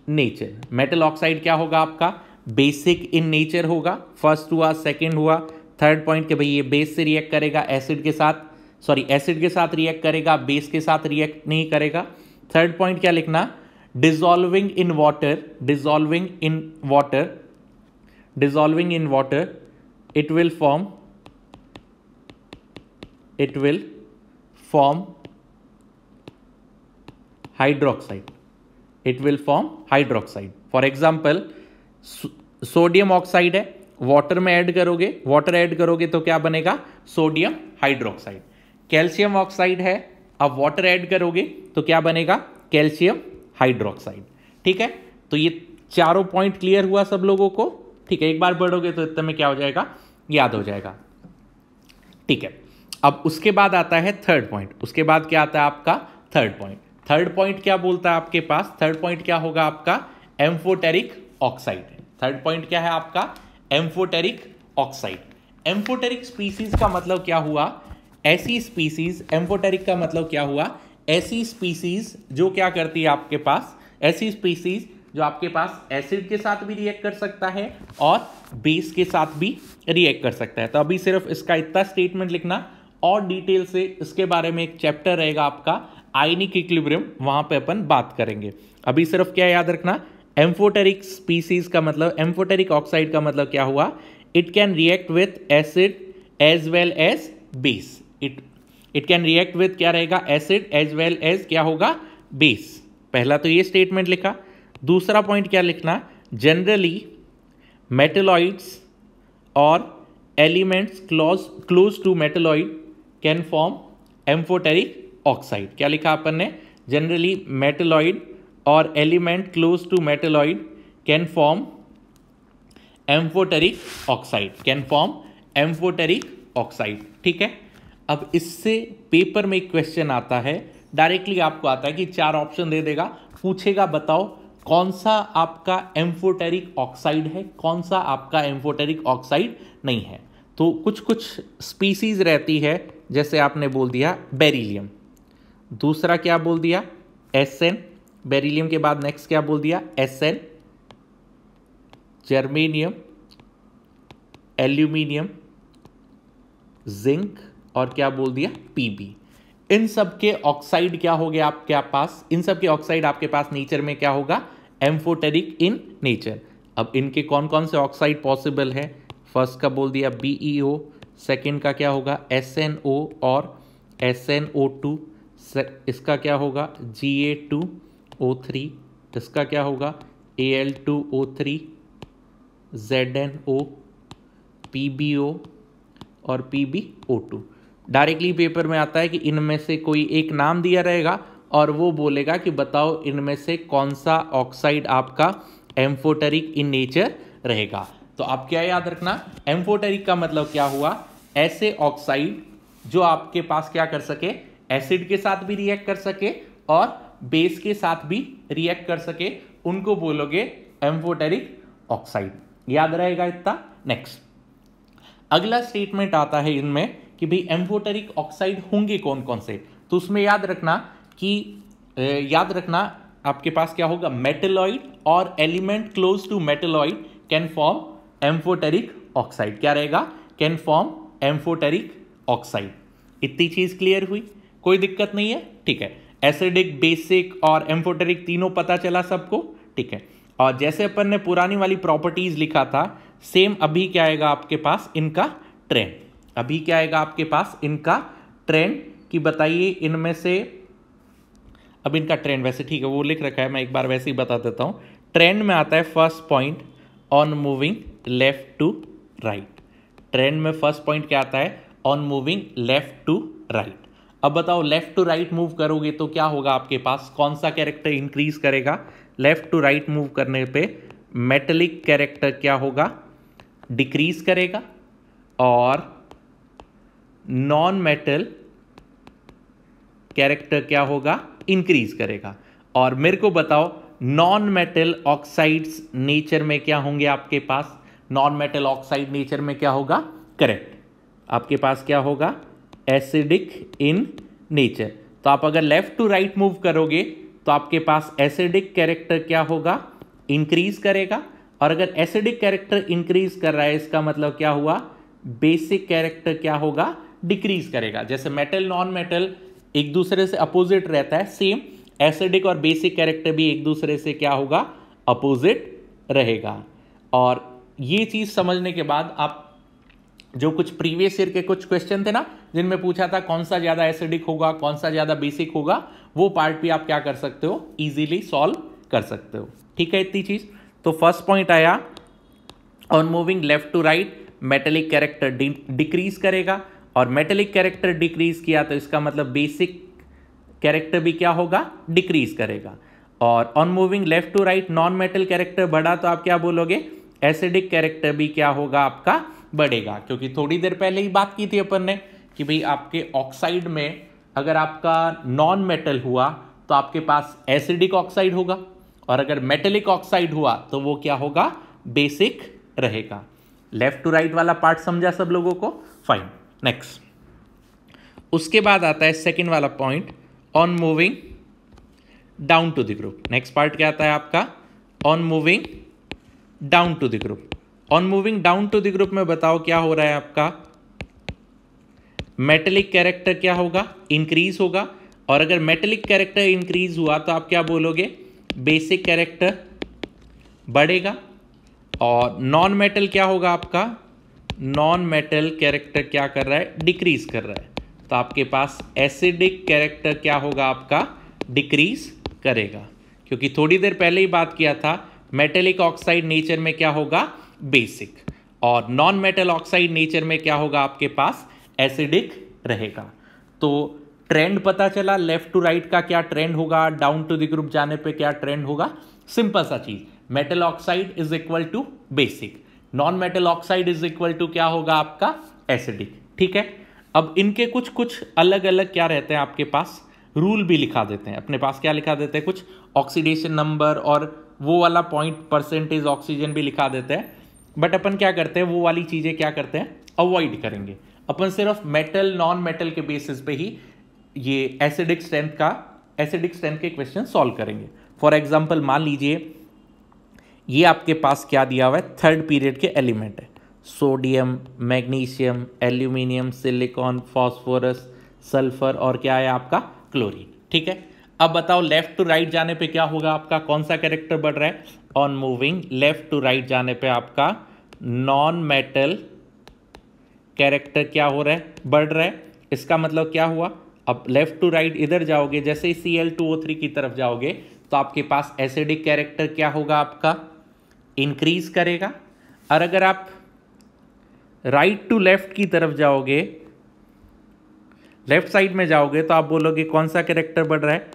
nature metal oxide क्या होगा आपका बेसिक इन नेचर होगा फर्स्ट हुआ सेकंड हुआ थर्ड पॉइंट के भाई ये बेस से रिएक्ट करेगा एसिड के साथ सॉरी एसिड के साथ रिएक्ट करेगा बेस के साथ रिएक्ट नहीं करेगा थर्ड पॉइंट क्या लिखना dissolving in water dissolving in water dissolving in water it will form it will form hydroxide it will form hydroxide for example so sodium oxide hai water mein add karoge water add karoge to kya banega sodium hydroxide calcium oxide hai ab water add karoge to kya banega calcium hydroxide ठीक है तो ये चारों point clear हुआ सब लोगों को ठीक है एक बार पढ़ोगे तो इतने में क्या हो जाएगा याद हो जाएगा ठीक है अब उसके बाद आता है थर्ड पॉइंट उसके बाद क्या आता है आपका थर्ड पॉइंट थर्ड पॉइंट क्या बोलता है आपके पास थर्ड पॉइंट क्या होगा आपका एम्फोटेरिक ऑक्साइड थर्ड पॉइंट क्या है आपका एम्फोटेरिक ऑक्साइड एम्फोटेरिक स्पीसीज का मतलब क्या हुआ ऐसी स्पीसीज एम्फोटेरिक का मतलब क्या हुआ ऐसी स्पीसीज जो क्या करती है आपके पास ऐसी स्पीसीज जो आपके पास एसिड के साथ भी रिएक्ट कर सकता है और बेस के साथ भी रिएक्ट कर सकता है तो अभी सिर्फ इसका इतना स्टेटमेंट लिखना और डिटेल से इसके बारे में एक चैप्टर रहेगा आपका आइनिक इक्लिब्रियम वहां पे अपन बात करेंगे अभी सिर्फ क्या याद रखना एम्फोटेरिक स्पीसीज का मतलब एम्फोटेरिक ऑक्साइड का मतलब क्या हुआ it can react with acid as well as base it it can react with क्या रहेगा एसिड एज वेल एज क्या होगा बेस पहला तो ये स्टेटमेंट लिखा दूसरा पॉइंट क्या लिखना जनरली मेटेलॉइड्स और elements close close to metalloid can form amphoteric oxide क्या लिखा अपन ने जनरली मेटेलॉइड और element close to metalloid can form amphoteric oxide can form amphoteric oxide ठीक है अब इससे पेपर में एक क्वेश्चन आता है डायरेक्टली आपको आता है कि चार ऑप्शन दे देगा पूछेगा बताओ कौन सा आपका एम्फोटेरिक ऑक्साइड है कौन सा आपका एम्फोटेरिक ऑक्साइड नहीं है तो कुछ कुछ स्पीसीज रहती है जैसे आपने बोल दिया बेरिलियम दूसरा क्या बोल दिया एस एन बेरीलियम के बाद नेक्स्ट क्या बोल दिया S N germanium aluminium zinc और क्या बोल दिया बी इन सब के ऑक्साइड क्या हो गया आपके पास इन सब के ऑक्साइड आपके पास नेचर में क्या होगा एम्फोटेरिक इन नेचर अब इनके कौन कौन से ऑक्साइड पॉसिबल है फर्स्ट का बोल दिया बी ओ सेकेंड का क्या होगा एस एन ओ और एस एन ओ टू इसका क्या होगा जी ए टू ओ थ्री इसका क्या होगा A L two O three Z N O P B O और P B O two directly paper में आता है कि इनमें से कोई एक नाम दिया रहेगा और वो बोलेगा कि बताओ इनमें से कौन सा ऑक्साइड आपका एम्फोटेरिक इन नेचर रहेगा तो आप क्या याद रखना एम्फोटेरिक का मतलब क्या हुआ ऐसे ऑक्साइड जो आपके पास क्या कर सके एसिड के साथ भी रिएक्ट कर सके और बेस के साथ भी रिएक्ट कर सके उनको बोलोगे एम्फोटेरिक ऑक्साइड याद रहेगा इतना नेक्स्ट अगला स्टेटमेंट आता है इनमें कि भाई एम्फोटेरिक ऑक्साइड होंगे कौन कौन से तो उसमें याद रखना कि याद रखना आपके पास क्या होगा मेटेलॉइड और element close to metalloid can form amphoteric oxide क्या रहेगा कैन फॉर्म एम्फोटेरिक ऑक्साइड इतनी चीज क्लियर हुई कोई दिक्कत नहीं है ठीक है एसिडिक बेसिक और एम्फोटेरिक तीनों पता चला सबको ठीक है और जैसे अपन ने पुरानी वाली प्रॉपर्टीज लिखा था सेम अभी क्या आएगा आपके पास इनका ट्रेंड अभी क्या आएगा आपके पास इनका ट्रेंड कि बताइए इनमें से अब इनका ट्रेंड वैसे ठीक है वो लिख रखा है मैं एक बार वैसे ही बता देता हूँ ट्रेंड में आता है first point on moving left to right trend में फर्स्ट पॉइंट क्या आता है on moving left to right अब बताओ लेफ्ट टू राइट मूव करोगे तो क्या होगा आपके पास कौन सा कैरेक्टर इंक्रीज करेगा लेफ्ट टू राइट मूव करने पे मेटलिक कैरेक्टर क्या होगा डिक्रीज करेगा और नॉन मेटल कैरेक्टर क्या होगा इंक्रीज करेगा और मेरे को बताओ नॉन मेटल ऑक्साइड्स नेचर में क्या होंगे आपके पास नॉन मेटल ऑक्साइड नेचर में क्या होगा करेक्ट आपके पास क्या होगा एसिडिक इन नेचर तो आप अगर लेफ्ट टू राइट मूव करोगे तो आपके पास एसिडिक कैरेक्टर क्या होगा इंक्रीज करेगा और अगर एसिडिक कैरेक्टर इंक्रीज कर रहा है इसका मतलब क्या हुआ बेसिक कैरेक्टर क्या होगा डिक्रीज करेगा जैसे मेटल नॉन मेटल एक दूसरे से अपोजिट रहता है सेम एसिडिक और बेसिक कैरेक्टर भी एक दूसरे से क्या होगा अपोजिट रहेगा और ये चीज़ समझने के बाद आप जो कुछ प्रीवियस ईयर के कुछ क्वेश्चन थे ना जिनमें पूछा था कौन सा ज़्यादा एसिडिक होगा कौन सा ज़्यादा बेसिक होगा वो पार्ट भी आप क्या कर सकते हो इजीली सॉल्व कर सकते हो ठीक है इतनी चीज़ तो फर्स्ट पॉइंट आया on moving left to right metallic character decrease करेगा और मेटेलिक कैरेक्टर डिक्रीज किया तो इसका मतलब बेसिक कैरेक्टर भी क्या होगा डिक्रीज करेगा और on moving left to right non metal character बढ़ा तो आप क्या बोलोगे एसिडिक कैरेक्टर भी क्या होगा आपका बढ़ेगा क्योंकि थोड़ी देर पहले ही बात की थी अपन ने कि भाई आपके ऑक्साइड में अगर आपका नॉन मेटल हुआ तो आपके पास एसिडिक ऑक्साइड होगा और अगर मेटेलिक ऑक्साइड हुआ तो वो क्या होगा बेसिक रहेगा लेफ्ट टू राइट वाला पार्ट समझा सब लोगों को फाइन नेक्स्ट उसके बाद आता है सेकेंड वाला point on moving down to the group next part क्या आता है आपका on moving down to the group on moving down to the group में बताओ क्या हो रहा है आपका मेटेलिक कैरेक्टर क्या होगा इंक्रीज होगा और अगर मेटेलिक कैरेक्टर इंक्रीज हुआ तो आप क्या बोलोगे बेसिक कैरेक्टर बढ़ेगा और नॉन मेटल क्या होगा आपका नॉन मेटल कैरेक्टर क्या कर रहा है डिक्रीज कर रहा है तो आपके पास एसिडिक कैरेक्टर क्या होगा आपका डिक्रीज करेगा क्योंकि थोड़ी देर पहले ही बात किया था मेटेलिक ऑक्साइड नेचर में क्या होगा बेसिक और नॉन मेटल ऑक्साइड नेचर में क्या होगा आपके पास एसिडिक रहेगा तो ट्रेंड पता चला लेफ्ट टू राइट का क्या ट्रेंड होगा डाउन टू द ग्रुप जाने पे क्या ट्रेंड होगा सिंपल सा चीज metal oxide is equal to basic non metal oxide is equal to क्या होगा आपका एसिडिक ठीक है अब इनके कुछ कुछ अलग अलग क्या रहते हैं आपके पास रूल भी लिखा देते हैं अपने पास क्या लिखा देते हैं कुछ ऑक्सीडेशन नंबर और वो वाला पॉइंट परसेंटेज ऑक्सीजन भी लिखा देते हैं बट अपन क्या करते हैं वो वाली चीज़ें क्या करते हैं अवॉइड करेंगे अपन सिर्फ मेटल नॉन मेटल के बेसिस पे ही ये एसिडिक स्ट्रेंथ का एसिडिक स्ट्रेंथ के क्वेश्चन सॉल्व करेंगे फॉर एग्जाम्पल मान लीजिए ये आपके पास क्या दिया हुआ है थर्ड पीरियड के एलिमेंट है sodium magnesium aluminium silicon phosphorus sulphur और क्या है आपका क्लोरीन ठीक है अब बताओ लेफ्ट टू राइट जाने पे क्या होगा आपका कौन सा कैरेक्टर बढ़ रहा है on moving left to right जाने पे आपका नॉन मेटल कैरेक्टर क्या हो रहा है बढ़ रहा है इसका मतलब क्या हुआ अब लेफ्ट टू राइट इधर जाओगे जैसे ही C L two O three की तरफ जाओगे तो आपके पास एसिडिक कैरेक्टर क्या होगा आपका इंक्रीज करेगा और अगर आप राइट टू लेफ़्ट की तरफ जाओगे लेफ़्ट साइड में जाओगे तो आप बोलोगे कौन सा कैरेक्टर बढ़ रहा है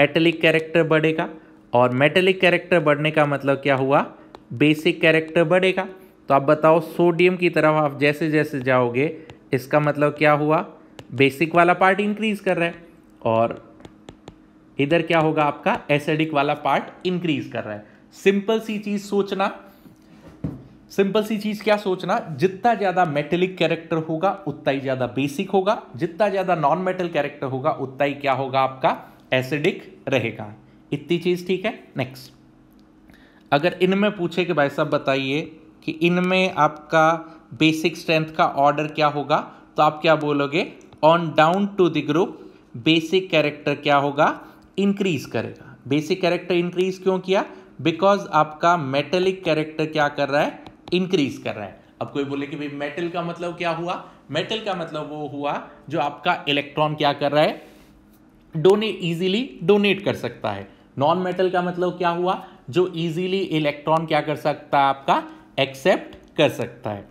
मेटेलिक कैरेक्टर बढ़ेगा और मेटेलिक कैरेक्टर बढ़ने का मतलब क्या हुआ बेसिक कैरेक्टर बढ़ेगा तो आप बताओ सोडियम की तरफ आप जैसे जैसे जाओगे इसका मतलब क्या हुआ बेसिक वाला पार्ट इंक्रीज कर रहा है और इधर क्या होगा आपका एसिडिक वाला पार्ट इंक्रीज कर रहा है सिंपल सी चीज सोचना सिंपल सी चीज क्या सोचना जितना ज्यादा मेटेलिक कैरेक्टर होगा उतना ही ज्यादा बेसिक होगा जितना ज्यादा नॉन मेटल कैरेक्टर होगा उतना ही क्या होगा आपका एसिडिक रहेगा इतनी चीज ठीक है नेक्स्ट अगर इनमें पूछे कि भाई साहब बताइए कि इनमें आपका बेसिक स्ट्रेंथ का ऑर्डर क्या होगा तो आप क्या बोलोगे on down to the group basic character क्या होगा इंक्रीज करेगा बेसिक कैरेक्टर इंक्रीज क्यों किया बिकॉज आपका मेटेलिक कैरेक्टर क्या कर रहा है इंक्रीज कर रहा है अब कोई बोले कि भाई मेटल का मतलब क्या हुआ मेटल का मतलब वो हुआ जो आपका इलेक्ट्रॉन क्या कर रहा है डोनेट इजीली डोनेट कर सकता है नॉन मेटल का मतलब क्या हुआ जो इजीली इलेक्ट्रॉन क्या कर सकता है आपका एक्सेप्ट कर सकता है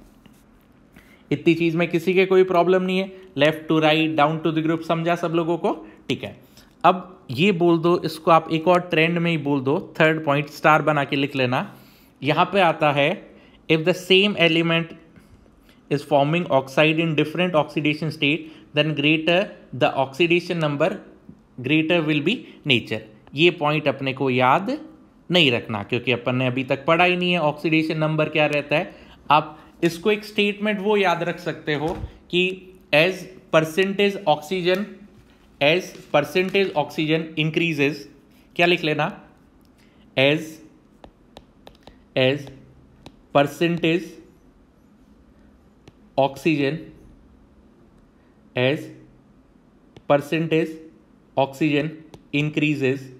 इतनी चीज में किसी के कोई प्रॉब्लम नहीं है left to right down to the group समझा सब लोगों को ठीक है अब ये बोल दो इसको आप एक और ट्रेंड में ही बोल दो थर्ड पॉइंट स्टार बना के लिख लेना यहाँ पे आता है if the same element is forming oxide in different oxidation state then greater the oxidation number greater will be nature ये पॉइंट अपने को याद नहीं रखना क्योंकि अपन ने अभी तक पढ़ा ही नहीं है ऑक्सीडेशन नंबर क्या रहता है आप इसको एक स्टेटमेंट वो याद रख सकते हो कि as percentage oxygen as percentage oxygen increases क्या लिख लेना as as percentage oxygen as percentage oxygen increases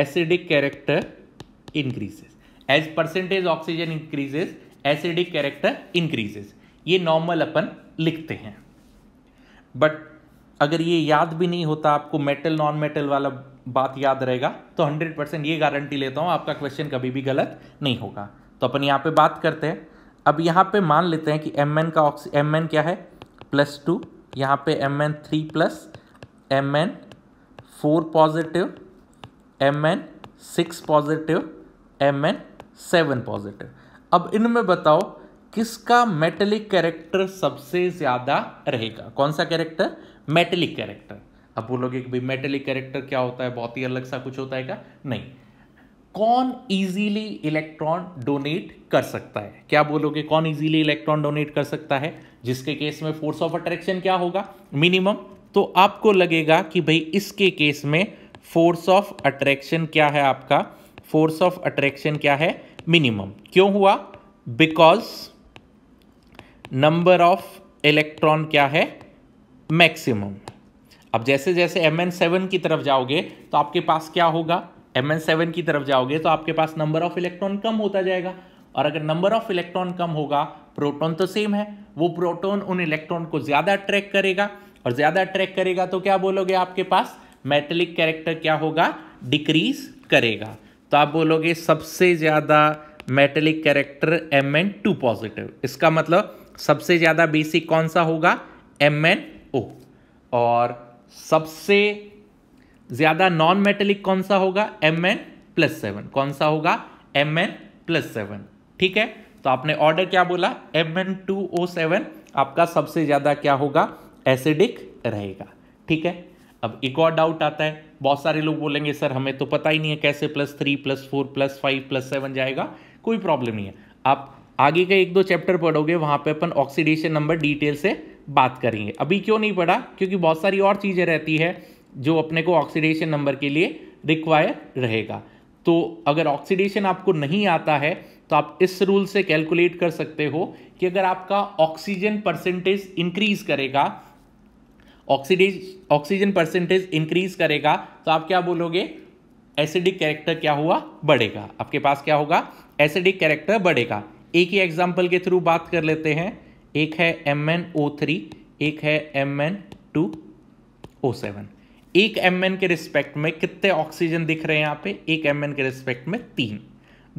acidic character increases as percentage oxygen increases acidic character increases ये नॉर्मल अपन लिखते हैं बट अगर ये याद भी नहीं होता आपको मेटल नॉन मेटल वाला बात याद रहेगा तो 100 परसेंट ये गारंटी लेता हूँ आपका क्वेश्चन कभी भी गलत नहीं होगा तो अपन यहाँ पे बात करते हैं अब यहाँ पे मान लेते हैं कि एम एन का ऑक्सी एम एन क्या है प्लस टू यहाँ पे M N three plus M N four positive M N six positive M N seven positive अब इनमें बताओ किसका मेटलिक कैरेक्टर सबसे ज़्यादा रहेगा कौन सा कैरेक्टर मेटलिक कैरेक्टर अब बोलोगे कि भाई मेटेलिक कैरेक्टर क्या होता है बहुत ही अलग सा कुछ होता है क्या नहीं कौन इजीली इलेक्ट्रॉन डोनेट कर सकता है क्या बोलोगे कौन इजीली इलेक्ट्रॉन डोनेट कर सकता है जिसके केस में फोर्स ऑफ अट्रैक्शन क्या होगा मिनिमम तो आपको लगेगा कि भाई इसके केस में फोर्स ऑफ अट्रैक्शन क्या है आपका फोर्स ऑफ अट्रैक्शन क्या है मिनिमम क्यों हुआ बिकॉज नंबर ऑफ इलेक्ट्रॉन क्या है मैक्सिमम अब जैसे जैसे एम एन सेवन की तरफ जाओगे तो आपके पास क्या होगा एम एन सेवन की तरफ जाओगे तो आपके पास नंबर ऑफ इलेक्ट्रॉन कम होता जाएगा और अगर नंबर ऑफ इलेक्ट्रॉन कम होगा प्रोटॉन तो सेम है वो प्रोटॉन उन इलेक्ट्रॉन को ज़्यादा अट्रैक्ट करेगा और ज़्यादा अट्रैक्ट करेगा तो क्या बोलोगे आपके पास मेटेलिक कैरेक्टर क्या होगा डिक्रीज करेगा तो आप बोलोगे सबसे ज़्यादा metallic character M N two positive इसका मतलब सबसे ज़्यादा बेसिक कौन सा होगा एम एन ओ और सबसे ज़्यादा नॉन मेटेलिक कौन सा होगा एम एन प्लस सेवन कौन सा होगा एम एन प्लस सेवन ठीक है तो आपने ऑर्डर क्या बोला M N two O seven आपका सबसे ज़्यादा क्या होगा एसिडिक रहेगा ठीक है अब एक और डाउट आता है बहुत सारे लोग बोलेंगे सर हमें तो पता ही नहीं है कैसे plus three plus four plus five plus seven जाएगा कोई प्रॉब्लम नहीं है आप आगे का एक दो चैप्टर पढ़ोगे वहाँ पे अपन ऑक्सीडेशन नंबर डिटेल से बात करेंगे अभी क्यों नहीं पढ़ा क्योंकि बहुत सारी और चीज़ें रहती है जो अपने को ऑक्सीडेशन नंबर के लिए रिक्वायर रहेगा तो अगर ऑक्सीडेशन आपको नहीं आता है तो आप इस रूल से कैलकुलेट कर सकते हो कि अगर आपका ऑक्सीजन परसेंटेज इंक्रीज करेगा ऑक्सीडेज ऑक्सीजन परसेंटेज इंक्रीज करेगा तो आप क्या बोलोगे एसिडिक कैरेक्टर क्या हुआ बढ़ेगा आपके पास क्या होगा एसिडिक कैरेक्टर बढ़ेगा एक ही एग्जाम्पल के थ्रू बात कर लेते हैं एक है एम एन ओ थ्री एक है M N two O seven एक एम एन के रिस्पेक्ट में कितने ऑक्सीजन दिख रहे हैं यहाँ पे एक एम एन के रिस्पेक्ट में तीन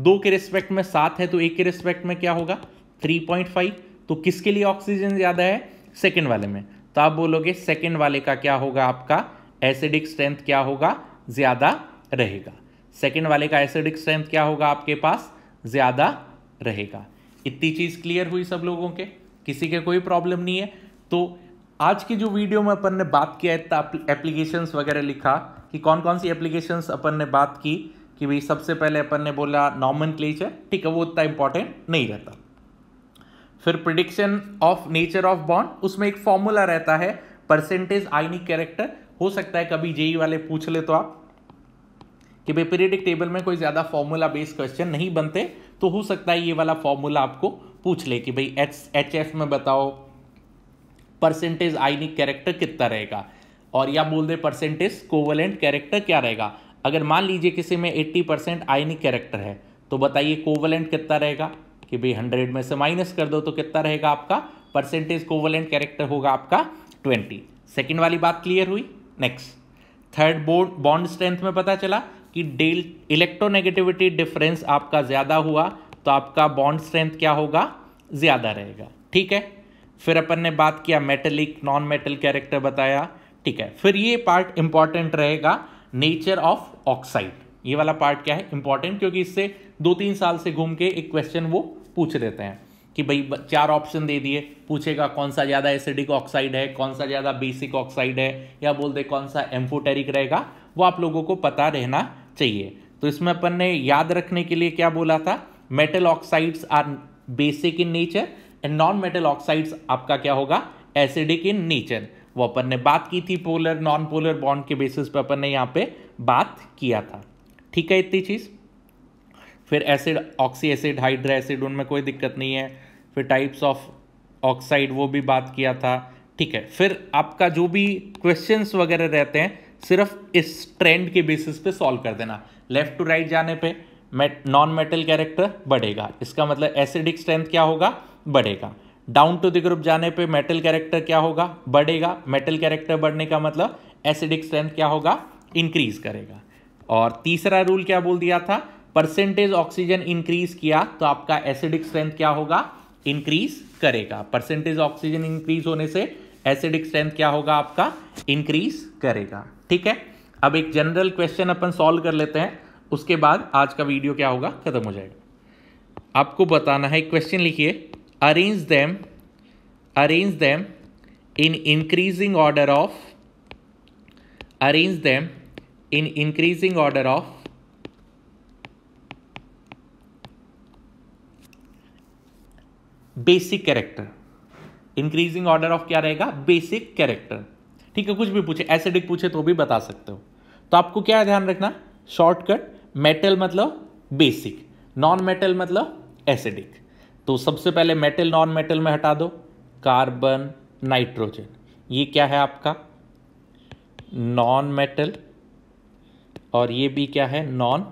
दो के रिस्पेक्ट में सात है तो एक के रिस्पेक्ट में क्या होगा थ्री पॉइंट फाइव तो किसके लिए ऑक्सीजन ज़्यादा है सेकेंड वाले में तो आप बोलोगे सेकेंड वाले का क्या होगा आपका एसिडिक स्ट्रेंथ क्या होगा ज़्यादा रहेगा सेकेंड वाले का एसिडिक स्ट्रेंथ क्या होगा आपके पास ज़्यादा रहेगा इतनी चीज़ क्लियर हुई सब लोगों के किसी के कोई प्रॉब्लम नहीं है तो आज की जो वीडियो में अपन ने बात किया है एप्लीकेशंस वगैरह लिखा कि कौन कौन सी एप्लीकेशंस अपन ने बात की कि भाई सबसे पहले अपन ने बोला नॉर्मन क्लेचर ठीक है वो उतना इंपॉर्टेंट नहीं रहता फिर prediction of nature of bond उसमें एक फॉर्मूला रहता है परसेंटेज आइनिक कैरेक्टर हो सकता है कभी जेई वाले पूछ ले तो आप कि भाई पीरियडिक टेबल में कोई ज़्यादा फॉर्मूला बेस्ड क्वेश्चन नहीं बनते तो हो सकता है ये वाला फॉर्मूला आपको पूछ ले कि भाई एच एच एफ में बताओ परसेंटेज आइनिक कैरेक्टर कितना रहेगा और या बोल दे परसेंटेज कोवलेंट कैरेक्टर क्या रहेगा अगर मान लीजिए किसी में 80 परसेंट आइनिक कैरेक्टर है तो बताइए कोवलेंट कितना रहेगा कि भाई हंड्रेड में से माइनस कर दो तो कितना रहेगा आपका परसेंटेज कोवलेंट कैरेक्टर होगा आपका ट्वेंटी सेकेंड वाली बात क्लियर हुई next third board bond strength में पता चला कि डेल इलेक्ट्रोनेगेटिविटी डिफरेंस आपका ज़्यादा हुआ तो आपका बॉन्ड स्ट्रेंथ क्या होगा ज़्यादा रहेगा ठीक है फिर अपन ने बात किया मेटेलिक नॉन मेटल कैरेक्टर बताया ठीक है फिर ये पार्ट इंपॉर्टेंट रहेगा नेचर ऑफ ऑक्साइड ये वाला पार्ट क्या है इंपॉर्टेंट क्योंकि इससे दो तीन साल से घूम के एक क्वेश्चन वो पूछ लेते हैं कि भाई चार ऑप्शन दे दिए पूछेगा कौन सा ज़्यादा एसिडिक ऑक्साइड है कौन सा ज़्यादा बेसिक ऑक्साइड है या बोल दे कौन सा एम्फोटेरिक रहेगा वो आप लोगों को पता रहना चाहिए तो इसमें अपन ने याद रखने के लिए क्या बोला था metal oxides are basic in nature and non metal oxides आपका क्या होगा एसिडिक इन नेचर वो अपन ने बात की थी पोलर नॉन पोलर बॉन्ड के बेसिस पर अपन ने यहाँ पे बात किया था ठीक है इतनी चीज़ फिर acid oxy acid hydra acid उनमें कोई दिक्कत नहीं है फिर टाइप्स ऑफ ऑक्साइड वो भी बात किया था ठीक है फिर आपका जो भी क्वेश्चंस वगैरह रहते हैं सिर्फ इस ट्रेंड के बेसिस पे सॉल्व कर देना लेफ्ट टू राइट जाने पे नॉन मेटल कैरेक्टर बढ़ेगा इसका मतलब एसिडिक स्ट्रेंथ क्या होगा बढ़ेगा डाउन टू द ग्रुप जाने पे मेटल कैरेक्टर क्या होगा बढ़ेगा मेटल कैरेक्टर बढ़ने का मतलब एसिडिक स्ट्रेंथ क्या होगा इंक्रीज करेगा और तीसरा रूल क्या बोल दिया था परसेंटेज ऑक्सीजन इंक्रीज किया तो आपका एसिडिक स्ट्रेंथ क्या होगा इंक्रीज करेगा परसेंटेज ऑक्सीजन इंक्रीज होने से एसिडिक स्ट्रेंथ क्या होगा आपका इंक्रीज करेगा ठीक है अब एक जनरल क्वेश्चन अपन सॉल्व कर लेते हैं उसके बाद आज का वीडियो क्या होगा खत्म हो जाएगा आपको बताना है एक क्वेश्चन लिखिए arrange them arrange them in increasing order of arrange them in increasing order of basic character increasing order of क्या रहेगा बेसिक कैरेक्टर ठीक है कुछ भी पूछे एसिडिक पूछे तो भी बता सकते हो तो आपको क्या ध्यान रखना शॉर्टकट मेटल मतलब बेसिक नॉन मेटल मतलब एसिडिक तो सबसे पहले मेटल नॉन मेटल में हटा दो कार्बन नाइट्रोजन ये क्या है आपका नॉन मेटल और ये भी क्या है नॉन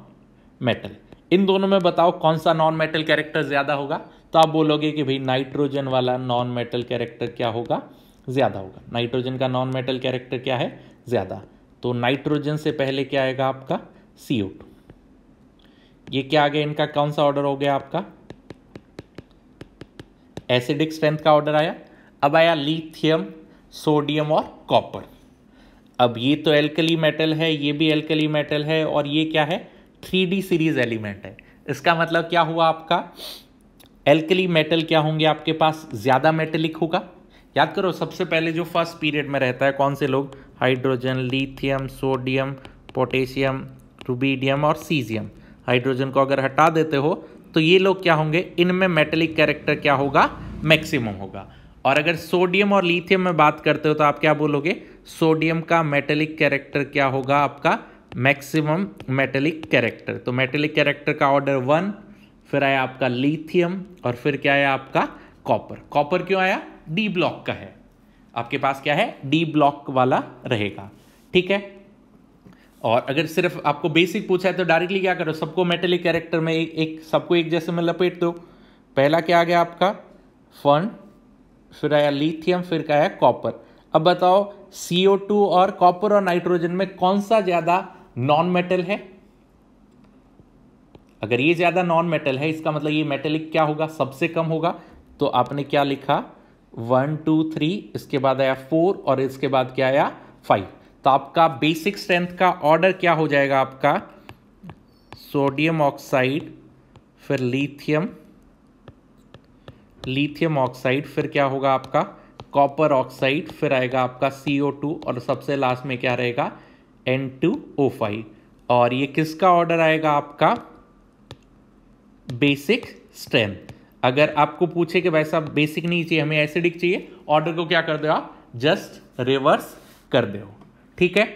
मेटल इन दोनों में बताओ कौन सा नॉन मेटल कैरेक्टर ज़्यादा होगा तो आप बोलोगे कि भाई नाइट्रोजन वाला नॉन मेटल कैरेक्टर क्या होगा ज़्यादा होगा नाइट्रोजन का नॉन मेटल कैरेक्टर क्या है ज़्यादा तो नाइट्रोजन से पहले क्या आएगा आपका सी ये क्या आ गया इनका कौन सा ऑर्डर हो गया आपका एसिडिक स्ट्रेंथ का ऑर्डर आया अब आया लिथियम सोडियम और कॉपर अब ये तो एल्कली मेटल है ये भी एल्कली मेटल है और ये क्या है थ्री सीरीज एलिमेंट है इसका मतलब क्या हुआ आपका एल्कली मेटल क्या होंगे आपके पास ज़्यादा मेटेलिक होगा याद करो सबसे पहले जो फर्स्ट पीरियड में रहता है कौन से लोग hydrogen lithium sodium potassium rubidium और सीजियम हाइड्रोजन को अगर हटा देते हो तो ये लोग क्या होंगे इनमें मेटेलिक कैरेक्टर क्या होगा मैक्सिमम होगा और अगर सोडियम और लिथियम में बात करते हो तो आप क्या बोलोगे सोडियम का मेटेलिक कैरेक्टर क्या होगा आपका मैक्सिमम मेटेलिक कैरेक्टर तो मेटेलिक कैरेक्टर का ऑर्डर वन फिर आया आपका लिथियम और फिर क्या आया आपका कॉपर कॉपर क्यों आया डी ब्लॉक का है आपके पास क्या है डी ब्लॉक वाला रहेगा ठीक है और अगर सिर्फ आपको बेसिक पूछा है तो डायरेक्टली क्या करो सबको मेटेलिक कैरेक्टर में एक, एक सबको एक जैसे में लपेट दो पहला क्या आ गया आपका फन फिर आया लिथियम फिर क्या आया कॉपर अब बताओ टू और कॉपर और नाइट्रोजन में कौन सा ज़्यादा नॉन मेटल है अगर ये ज़्यादा नॉन मेटल है इसका मतलब ये मेटेलिक क्या होगा सबसे कम होगा तो आपने क्या लिखा वन टू थ्री इसके बाद आया फोर और इसके बाद क्या आया फाइव तो आपका बेसिक स्ट्रेंथ का ऑर्डर क्या हो जाएगा आपका सोडियम ऑक्साइड फिर लिथियम लिथियम ऑक्साइड फिर क्या होगा आपका कॉपर ऑक्साइड फिर आएगा आपका CO2 और सबसे लास्ट में क्या रहेगा N2O5 और ये किसका ऑर्डर आएगा आपका बेसिक स्ट्रेंथ अगर आपको पूछे कि भाई साहब बेसिक नहीं चाहिए हमें एसिडिक चाहिए ऑर्डर को क्या कर दो आप जस्ट रिवर्स कर दो ठीक है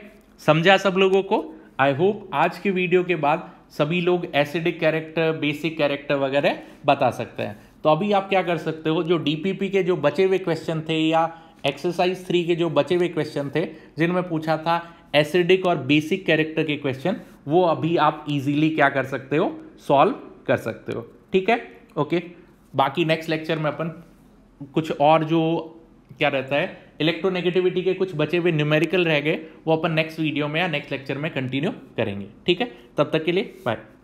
समझा सब लोगों को आई होप आज की वीडियो के बाद सभी लोग एसिडिक कैरेक्टर बेसिक कैरेक्टर वगैरह बता सकते हैं तो अभी आप क्या कर सकते हो जो डीपीपी के जो बचे हुए क्वेश्चन थे या एक्सरसाइज थ्री के जो बचे हुए क्वेश्चन थे जिनमें पूछा था एसिडिक और बेसिक कैरेक्टर के क्वेश्चन वो अभी आप इजीली क्या कर सकते हो सॉल्व कर सकते हो ठीक है ओके बाकी नेक्स्ट लेक्चर में अपन कुछ और जो क्या रहता है इलेक्ट्रोनेगेटिविटी के कुछ बचे हुए न्यूमेरिकल रह गए वो अपन नेक्स्ट वीडियो में या नेक्स्ट लेक्चर में कंटिन्यू करेंगे ठीक है तब तक के लिए बाय